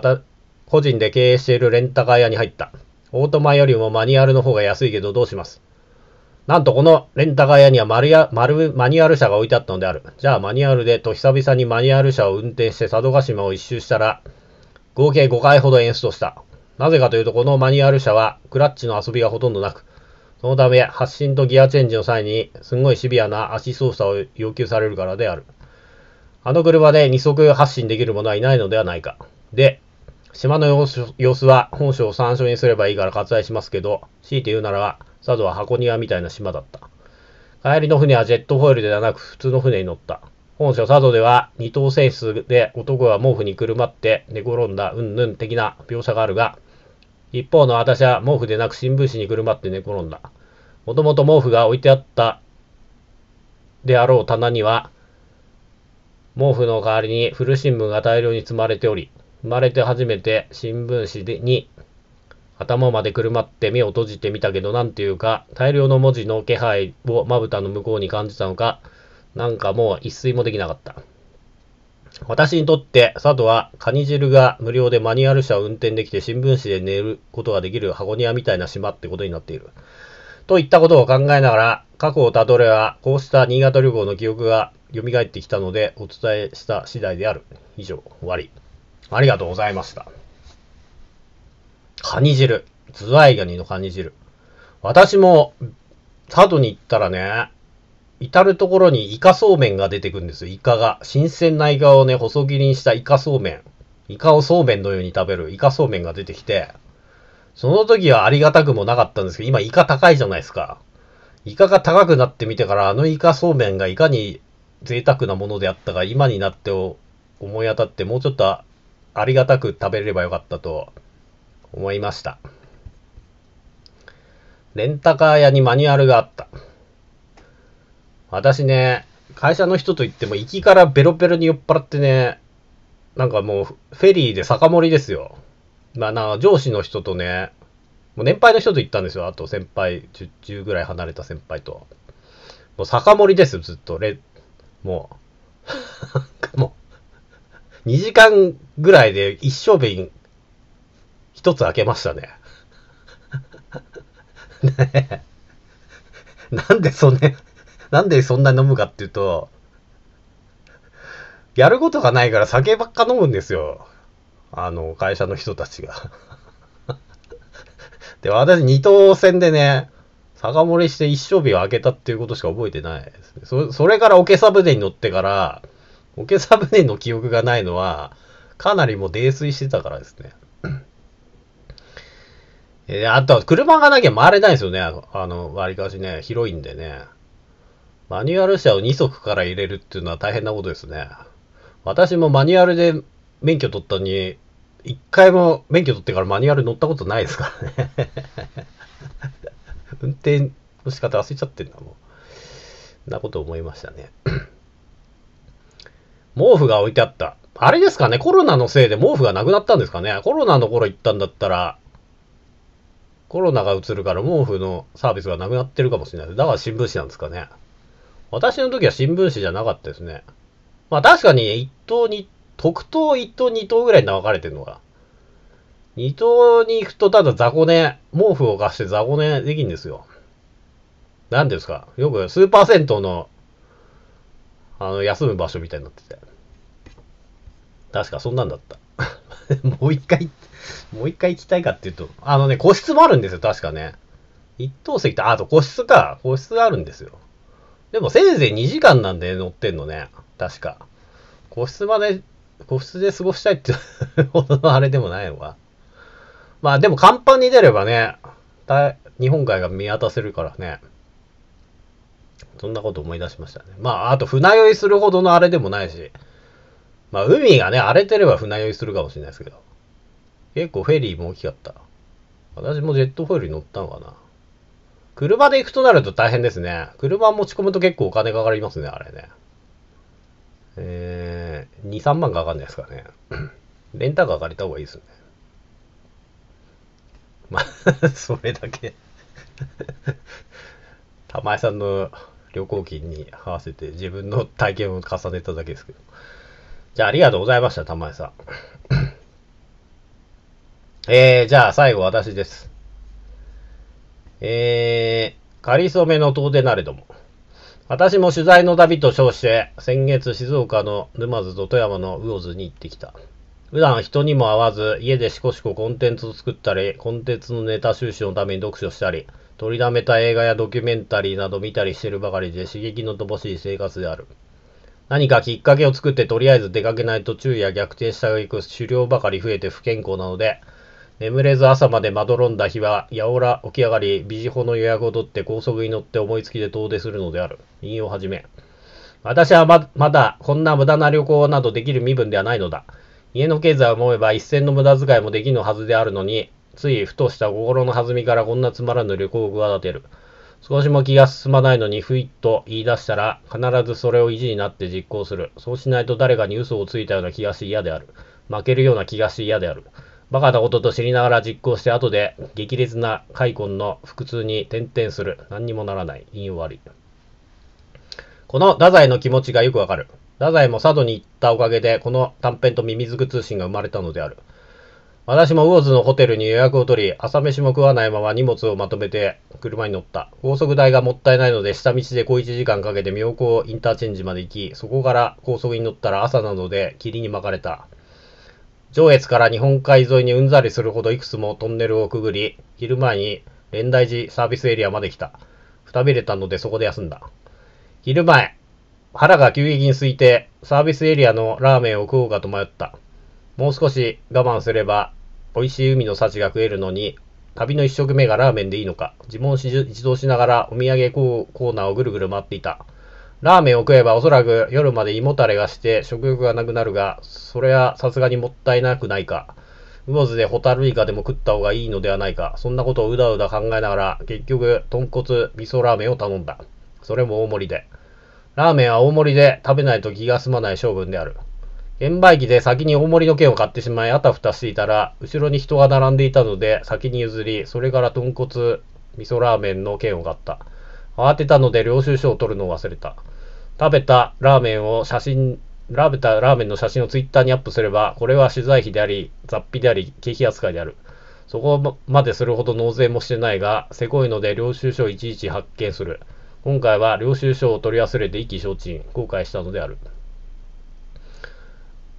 個人で経営しているレンタカー屋に入った。オートマよりもマニュアルの方が安いけどどうしますなんとこのレンタカー屋にはマリアマルマニュアル車が置いてあったのである。じゃあマニュアルでと久々にマニュアル車を運転して佐渡島を一周したら、合計5回ほど演出をした。なぜかというとこのマニュアル車はクラッチの遊びがほとんどなく、そのため発進とギアチェンジの際にすんごいシビアな足操作を要求されるからである。あの車で2速発進できる者はいないのではないか。で、島の様子は本書を参照にすればいいから割愛しますけど、強いて言うなら、佐渡は箱庭みたいな島だった。帰りの船はジェットフォイルではなく普通の船に乗った。本書佐渡では二等船室で男が毛布にくるまって寝転んだうんぬん的な描写があるが、一方の私は毛布でなく新聞紙にくるまって寝転んだ。もともと毛布が置いてあったであろう棚には、毛布の代わりに古新聞が大量に積まれており、生まれて初めて新聞紙でに頭までくるまって目を閉じてみたけど、なんていうか、大量の文字の気配をまぶたの向こうに感じたのか、なんかもう一睡もできなかった。私にとって、佐渡は、カニ汁が無料でマニュアル車を運転できて新聞紙で寝ることができる箱庭みたいな島ってことになっている。といったことを考えながら、過去をたどれば、こうした新潟旅行の記憶が蘇ってきたので、お伝えした次第である。以上、終わり。ありがとうございました。カニ汁。ズワイガニのカニ汁。私も、佐渡に行ったらね、至るところにイカそうめんが出てくるんですよ。イカが。新鮮なイカをね、細切りにしたイカそうめん。イカをそうめんのように食べるイカそうめんが出てきて、その時はありがたくもなかったんですけど、今イカ高いじゃないですか。イカが高くなってみてから、あのイカそうめんがいかに贅沢なものであったか、今になって思い当たって、もうちょっとありがたく食べればよかったと思いました。レンタカー屋にマニュアルがあった。私ね、会社の人と言っても、行きからベロベロに酔っ払ってね、なんかもう、フェリーで酒盛りですよ。まあな、上司の人とね、もう年配の人と行ったんですよ。あと先輩10、10ぐらい離れた先輩と。もう酒盛りです、よずっと。れもう、も2時間ぐらいで一升瓶一つ開けましたね。ねなんでそんな、なんでそんな飲むかっていうと、やることがないから酒ばっか飲むんですよ。あの、会社の人たちが で、私、二等戦でね、酒盛りして一生日を開けたっていうことしか覚えてないですね。そ、それからおけさ船に乗ってから、桶サ船の記憶がないのは、かなりもう泥酔してたからですね。えー、あとは車がなきゃ回れないですよね。あの、割かしね、広いんでね。マニュアル車を2足から入れるっていうのは大変なことですね。私もマニュアルで免許取ったのに、一回も免許取ってからマニュアル乗ったことないですからね。運転の仕方忘れちゃってんだもん。なこと思いましたね。毛布が置いてあった。あれですかね、コロナのせいで毛布がなくなったんですかね。コロナの頃行ったんだったら、コロナが移るから毛布のサービスがなくなってるかもしれない。だから新聞紙なんですかね。私の時は新聞紙じゃなかったですね。まあ確かに一等に、特等一等二等ぐらいに分かれてるのが。二等に行くとただ雑魚寝、毛布を貸して雑魚寝できるんですよ。何ですかよくスーパー銭湯のあの、休む場所みたいになってて。確かそんなんだった。もう一回、もう一回行きたいかっていうと、あのね、個室もあるんですよ、確かね。一等席と、あと個室か。個室があるんですよ。でもせいぜい2時間なんで乗ってんのね。確か。個室まで、個室で過ごしたいって ほどのあれでもないのか。まあでも甲板に出ればね、日本海が見渡せるからね。そんなこと思い出しましたね。まあ、あと船酔いするほどのあれでもないし、まあ、海がね、荒れてれば船酔いするかもしれないですけど、結構フェリーも大きかった。私もジェットフォイルに乗ったのかな。車で行くとなると大変ですね。車持ち込むと結構お金かかりますね、あれね。えー、2、3万かかんないですかね。レンタカー借りた方がいいですね。まあ それだけ 玉井さんの旅行金に合わせて自分の体験を重ねただけですけど。じゃあ、ありがとうございました、玉井さん。えー、じゃあ、最後、私です。えー、かりそめの遠出なれども。私も取材の旅と称して、先月静岡の沼津と富山の魚津に行ってきた。普段人にも会わず、家でしこしこコンテンツを作ったり、コンテンツのネタ収集のために読書したり、取りだめた映画やドキュメンタリーなど見たりしてるばかりで刺激の乏しい生活である。何かきっかけを作ってとりあえず出かけないと昼夜逆転したいく狩猟ばかり増えて不健康なので、眠れず朝までまどろんだ日は、やおら起き上がり、ビジホの予約を取って高速に乗って思いつきで遠出するのである。引用はじめ。私はままだこんな無駄な旅行などできる身分ではないのだ。家の経済を思えば一銭の無駄遣いもできぬはずであるのに、ついふとした心の弾みからこんなつまらぬ旅行を企てる。少しも気が進まないのにふいっと言い出したら、必ずそれを意地になって実行する。そうしないと誰かに嘘をついたような気がして嫌である。負けるような気がして嫌である。バカなことと知りながら実行して後で激烈な開墾の腹痛に転々する。何にもならない。引用悪い。この太宰の気持ちがよくわかる。太宰も佐渡に行ったおかげで、この短編とミミズク通信が生まれたのである。私もウォーズのホテルに予約を取り、朝飯も食わないまま荷物をまとめて車に乗った。高速代がもったいないので、下道で小1時間かけて妙高インターチェンジまで行き、そこから高速に乗ったら朝なので霧に巻かれた。上越から日本海沿いにうんざりするほどいくつもトンネルをくぐり、昼前に連大寺サービスエリアまで来た。くたびれたのでそこで休んだ。昼前、腹が急激に空いて、サービスエリアのラーメンを食おうかと迷った。もう少し我慢すれば、美味しい海の幸が食えるのに、旅の一食目がラーメンでいいのか。自問自答しながらお土産コーナーをぐるぐる回っていた。ラーメンを食えばおそらく夜まで胃もたれがして食欲がなくなるが、それはさすがにもったいなくないか。魚津でホタルイカでも食った方がいいのではないか。そんなことをうだうだ考えながら、結局、豚骨味噌ラーメンを頼んだ。それも大盛りで。ラーメンは大盛りで食べないと気が済まない性分である。券売機で先に大盛りの券を買ってしまい、あたふたしていたら、後ろに人が並んでいたので、先に譲り、それから豚骨味噌ラーメンの券を買った。慌てたので領収書を取るのを忘れた。食べたラーメンを写真、ラーメたラーメンの写真をツイッターにアップすれば、これは取材費であり、雑費であり、経費扱いである。そこまでするほど納税もしてないが、せこいので領収書をいちいち発見する。今回は領収書を取り忘れて意気消沈、後悔したのである。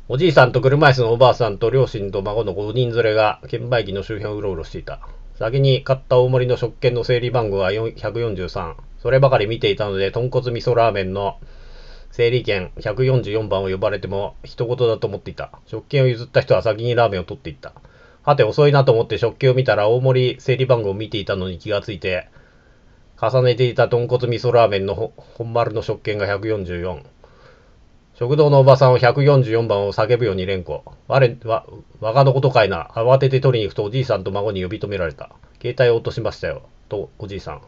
おじいさんと車椅子のおばあさんと両親と孫の5人連れが券売機の周辺をうろうろしていた。先に買った大盛りの食券の整理番号は143。そればかり見ていたので、豚骨味噌ラーメンの整理券144番を呼ばれても、一言だと思っていた。食券を譲った人は先にラーメンを取っていった。はて遅いなと思って食券を見たら大盛り整理番号を見ていたのに気がついて、重ねていた豚骨味噌ラーメンの本丸の食券が144。食堂のおばさんを144番を叫ぶように連呼。我、わ、我がのことかいな。慌てて取りに行くとおじいさんと孫に呼び止められた。携帯を落としましたよ。と、おじいさん。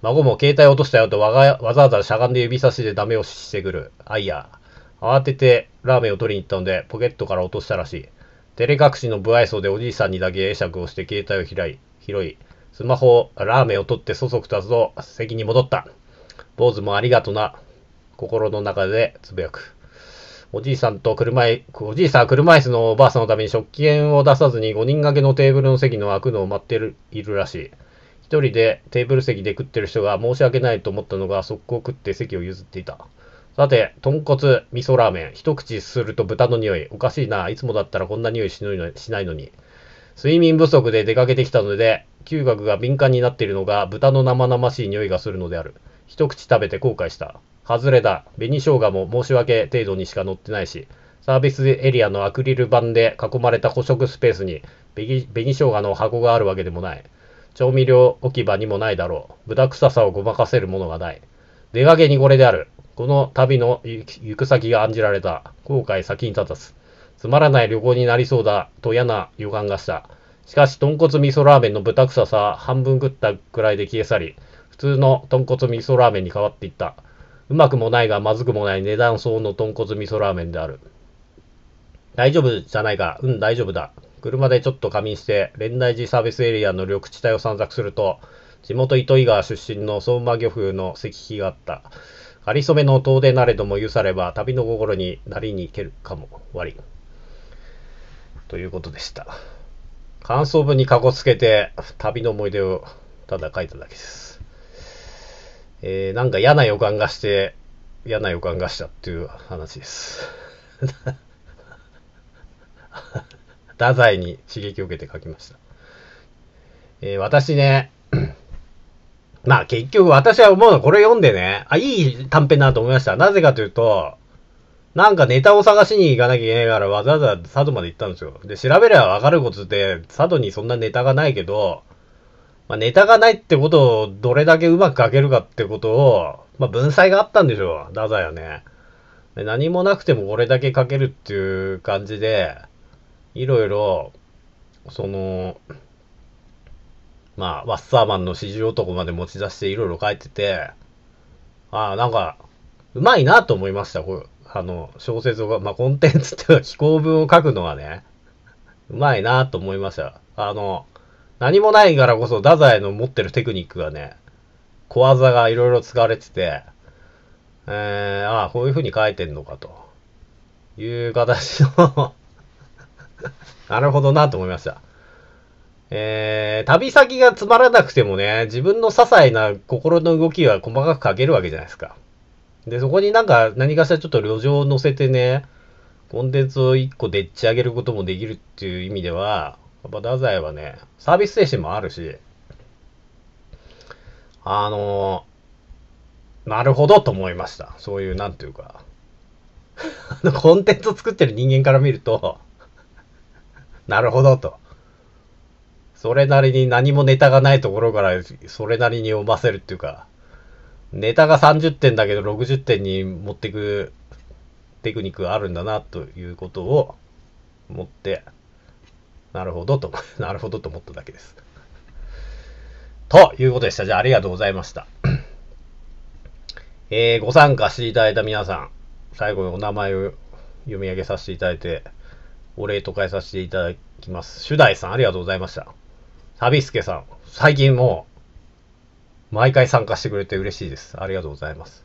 孫も携帯を落としたよとわがわざわざしゃがんで指差しでダメ押ししてくる。あいや。慌ててラーメンを取りに行ったので、ポケットから落としたらしい。照れ隠しの不愛想でおじいさんにだけ会釈をして携帯を開い、拾い、スマホを、ラーメンを取ってそそくたつと席に戻った。坊主もありがとな。心の中でつぶやく。おじいさんと車い、おじいさんは車椅子のおばあさんのために食器券を出さずに5人掛けのテーブルの席の開くのを待ってるいるらしい。一人でテーブル席で食ってる人が申し訳ないと思ったのが速攻食って席を譲っていた。さて、豚骨、味噌ラーメン、一口すると豚の匂い。おかしいな。いつもだったらこんな匂いしないのに。睡眠不足で出かけてきたので、嗅覚が敏感になっているのが豚の生々しい匂いがするのである。一口食べて後悔した。外れた。紅生姜も申し訳程度にしか載ってないし、サービスエリアのアクリル板で囲まれた補食スペースに紅紅生姜の箱があるわけでもない。調味料置き場にもないだろう。豚臭さをごまかせるものがない。出かけにこれである。この旅の行く先が案じられた。後悔先に立たず。つまらない旅行になりそうだと嫌な予感がした。しかし、豚骨味噌ラーメンの豚臭さ半分食ったくらいで消え去り、普通の豚骨味噌ラーメンに変わっていった。うまくもないがまずくもない値段相応の豚骨味噌ラーメンである。大丈夫じゃないか。うん、大丈夫だ。車でちょっと仮眠して、連大寺サービスエリアの緑地帯を散策すると、地元糸魚川出身の相馬漁夫の石碑があった。かりそめの遠出なれども許されば、旅の心になりに行けるかも。悪い。ということでした。感想文にかこつけて、旅の思い出をただ書いただけです。えー、なんか嫌な予感がして、嫌な予感がしたっていう話です。太宰に刺激を受けて書きました。えー、私ね、まあ結局私は思うのこれ読んでね、あ、いい短編だなと思いました。なぜかというと、なんかネタを探しに行かなきゃいけないからわざわざ佐渡まで行ったんですよ。で、調べればわかることって、佐渡にそんなネタがないけど、まあ、ネタがないってことをどれだけうまく書けるかってことを、まあ、文才があったんでしょう、太宰はね。何もなくても俺だけ書けるっていう感じで、いろいろ、その、まあ、ワッサーマンの四十男まで持ち出していろいろ書いてて、ああ、なんか、うまいなと思いました、あの、小説を、まあ、コンテンツっていうは、気候文を書くのはね、うまいなと思いました。あの、何もないからこそ、太宰の持ってるテクニックがね、小技がいろいろ使われてて、えー、ああ、こういう風に書いてんのかと。いう形の なるほどなと思いました。えー、旅先がつまらなくてもね、自分の些細な心の動きは細かく書けるわけじゃないですか。で、そこになんか何かしらちょっと旅情を乗せてね、コンテンツを一個でっち上げることもできるっていう意味では、やっぱ太宰はね、サービス精神もあるし、あのー、なるほどと思いました。そういう、なんていうか、コンテンツを作ってる人間から見ると なるほどと。それなりに何もネタがないところから、それなりに読ませるっていうか、ネタが30点だけど60点に持ってくテクニックがあるんだなということを思って、なるほどと、なるほどと思っただけです。ということでした。じゃあありがとうございました。えー、ご参加していただいた皆さん、最後にお名前を読み上げさせていただいて、お礼と返させていただきます。主題さん、ありがとうございました。スケさん、最近もう、毎回参加してくれて嬉しいです。ありがとうございます。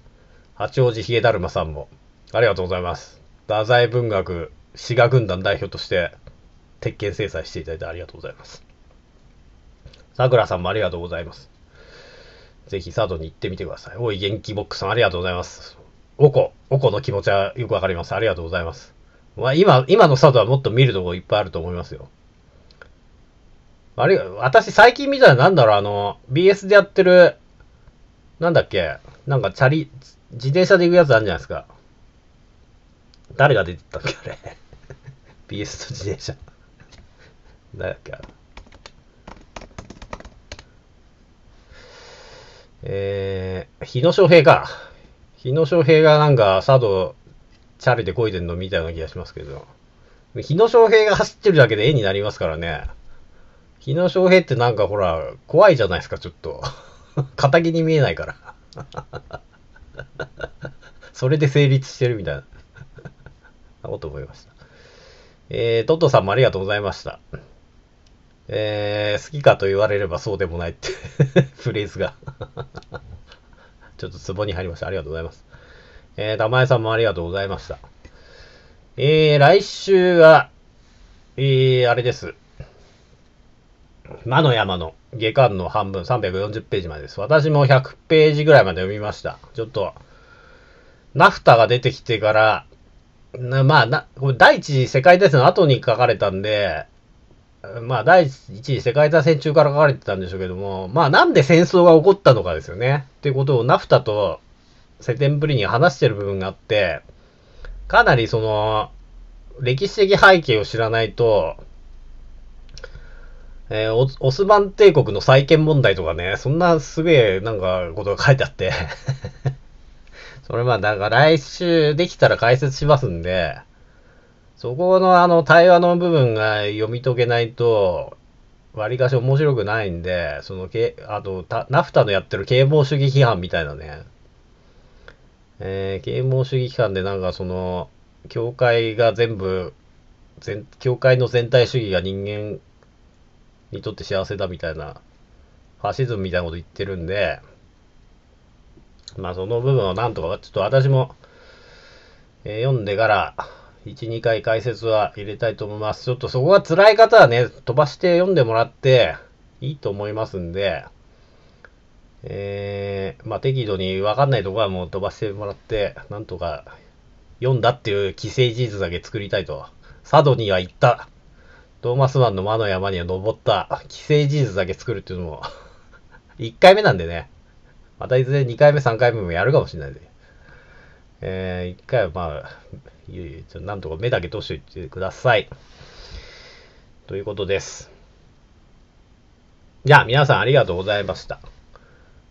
八王子ひげだるまさんも、ありがとうございます。太宰文学、滋賀軍団代表として、鉄拳制裁していただいてありがとうございます。さくらさんもありがとうございます。ぜひ佐渡に行ってみてください。おい、元気ボックスさんありがとうございます。おこ、おこの気持ちはよくわかります。ありがとうございます。まあ、今、今の佐渡はもっと見るとこいっぱいあると思いますよ。あれ、私最近見たらなんだろう、あの、BS でやってる、なんだっけ、なんかチャリ、自転車で行くやつあるんじゃないですか。誰が出てたっけ、あれ。BS と自転車。だっけえー、日野翔平か。日野翔平がなんか、佐渡、チャリでこいでんのみたいな気がしますけど。日野翔平が走ってるだけで絵になりますからね。日野翔平ってなんかほら、怖いじゃないですか、ちょっと。仇に見えないから それで成立してるみたいななこと思いました。えー、トットさんもありがとうございました。えー、好きかと言われればそうでもないって フレーズがちょっとツボに入りました。ありがとうございます。えー、玉江さんもありがとうございました。えー、来週は、えー、あれです。魔の山の下巻の半分、340ページまでです。私も100ページぐらいまで読みました。ちょっと、ナフタが出てきてから、なまあな、これ第一次世界大戦の後に書かれたんで、まあ、第一次世界大戦中から書かれてたんでしょうけども、まあ、なんで戦争が起こったのかですよね。ということをナフタとセテンブリに話してる部分があって、かなりその、歴史的背景を知らないと、えー、オスマン帝国の再建問題とかね、そんなすげえなんかことが書いてあって それまあ、だから来週できたら解説しますんで、そこのあの対話の部分が読み解けないと、わりかし面白くないんで、そのけ、あと、ナフタのやってる啓蒙主義批判みたいなね、えー、啓蒙主義批判でなんかその、教会が全部、全教会の全体主義が人間にとって幸せだみたいな、ファシズムみたいなこと言ってるんで、まあその部分をなんとか、ちょっと私も、えー、読んでから、1、2回解説は入れたいと思います。ちょっとそこが辛い方はね、飛ばして読んでもらっていいと思いますんで、えー、まあ、適度に分かんないとこはもう飛ばしてもらって、なんとか読んだっていう既成事実だけ作りたいと。佐渡には行った。トーマスマンの魔の山には登った。既成事実だけ作るっていうのも1 回目なんでね。またいずれ2回目、3回目もやるかもしれないで。えー、1回はまあ、いえいえ、なんとか目だけ通しておいてください。ということです。ゃあ、皆さんありがとうございました。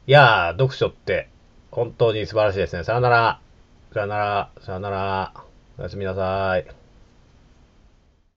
いやー、読書って本当に素晴らしいですね。さよなら。さよなら。さよなら。おやすみなさい。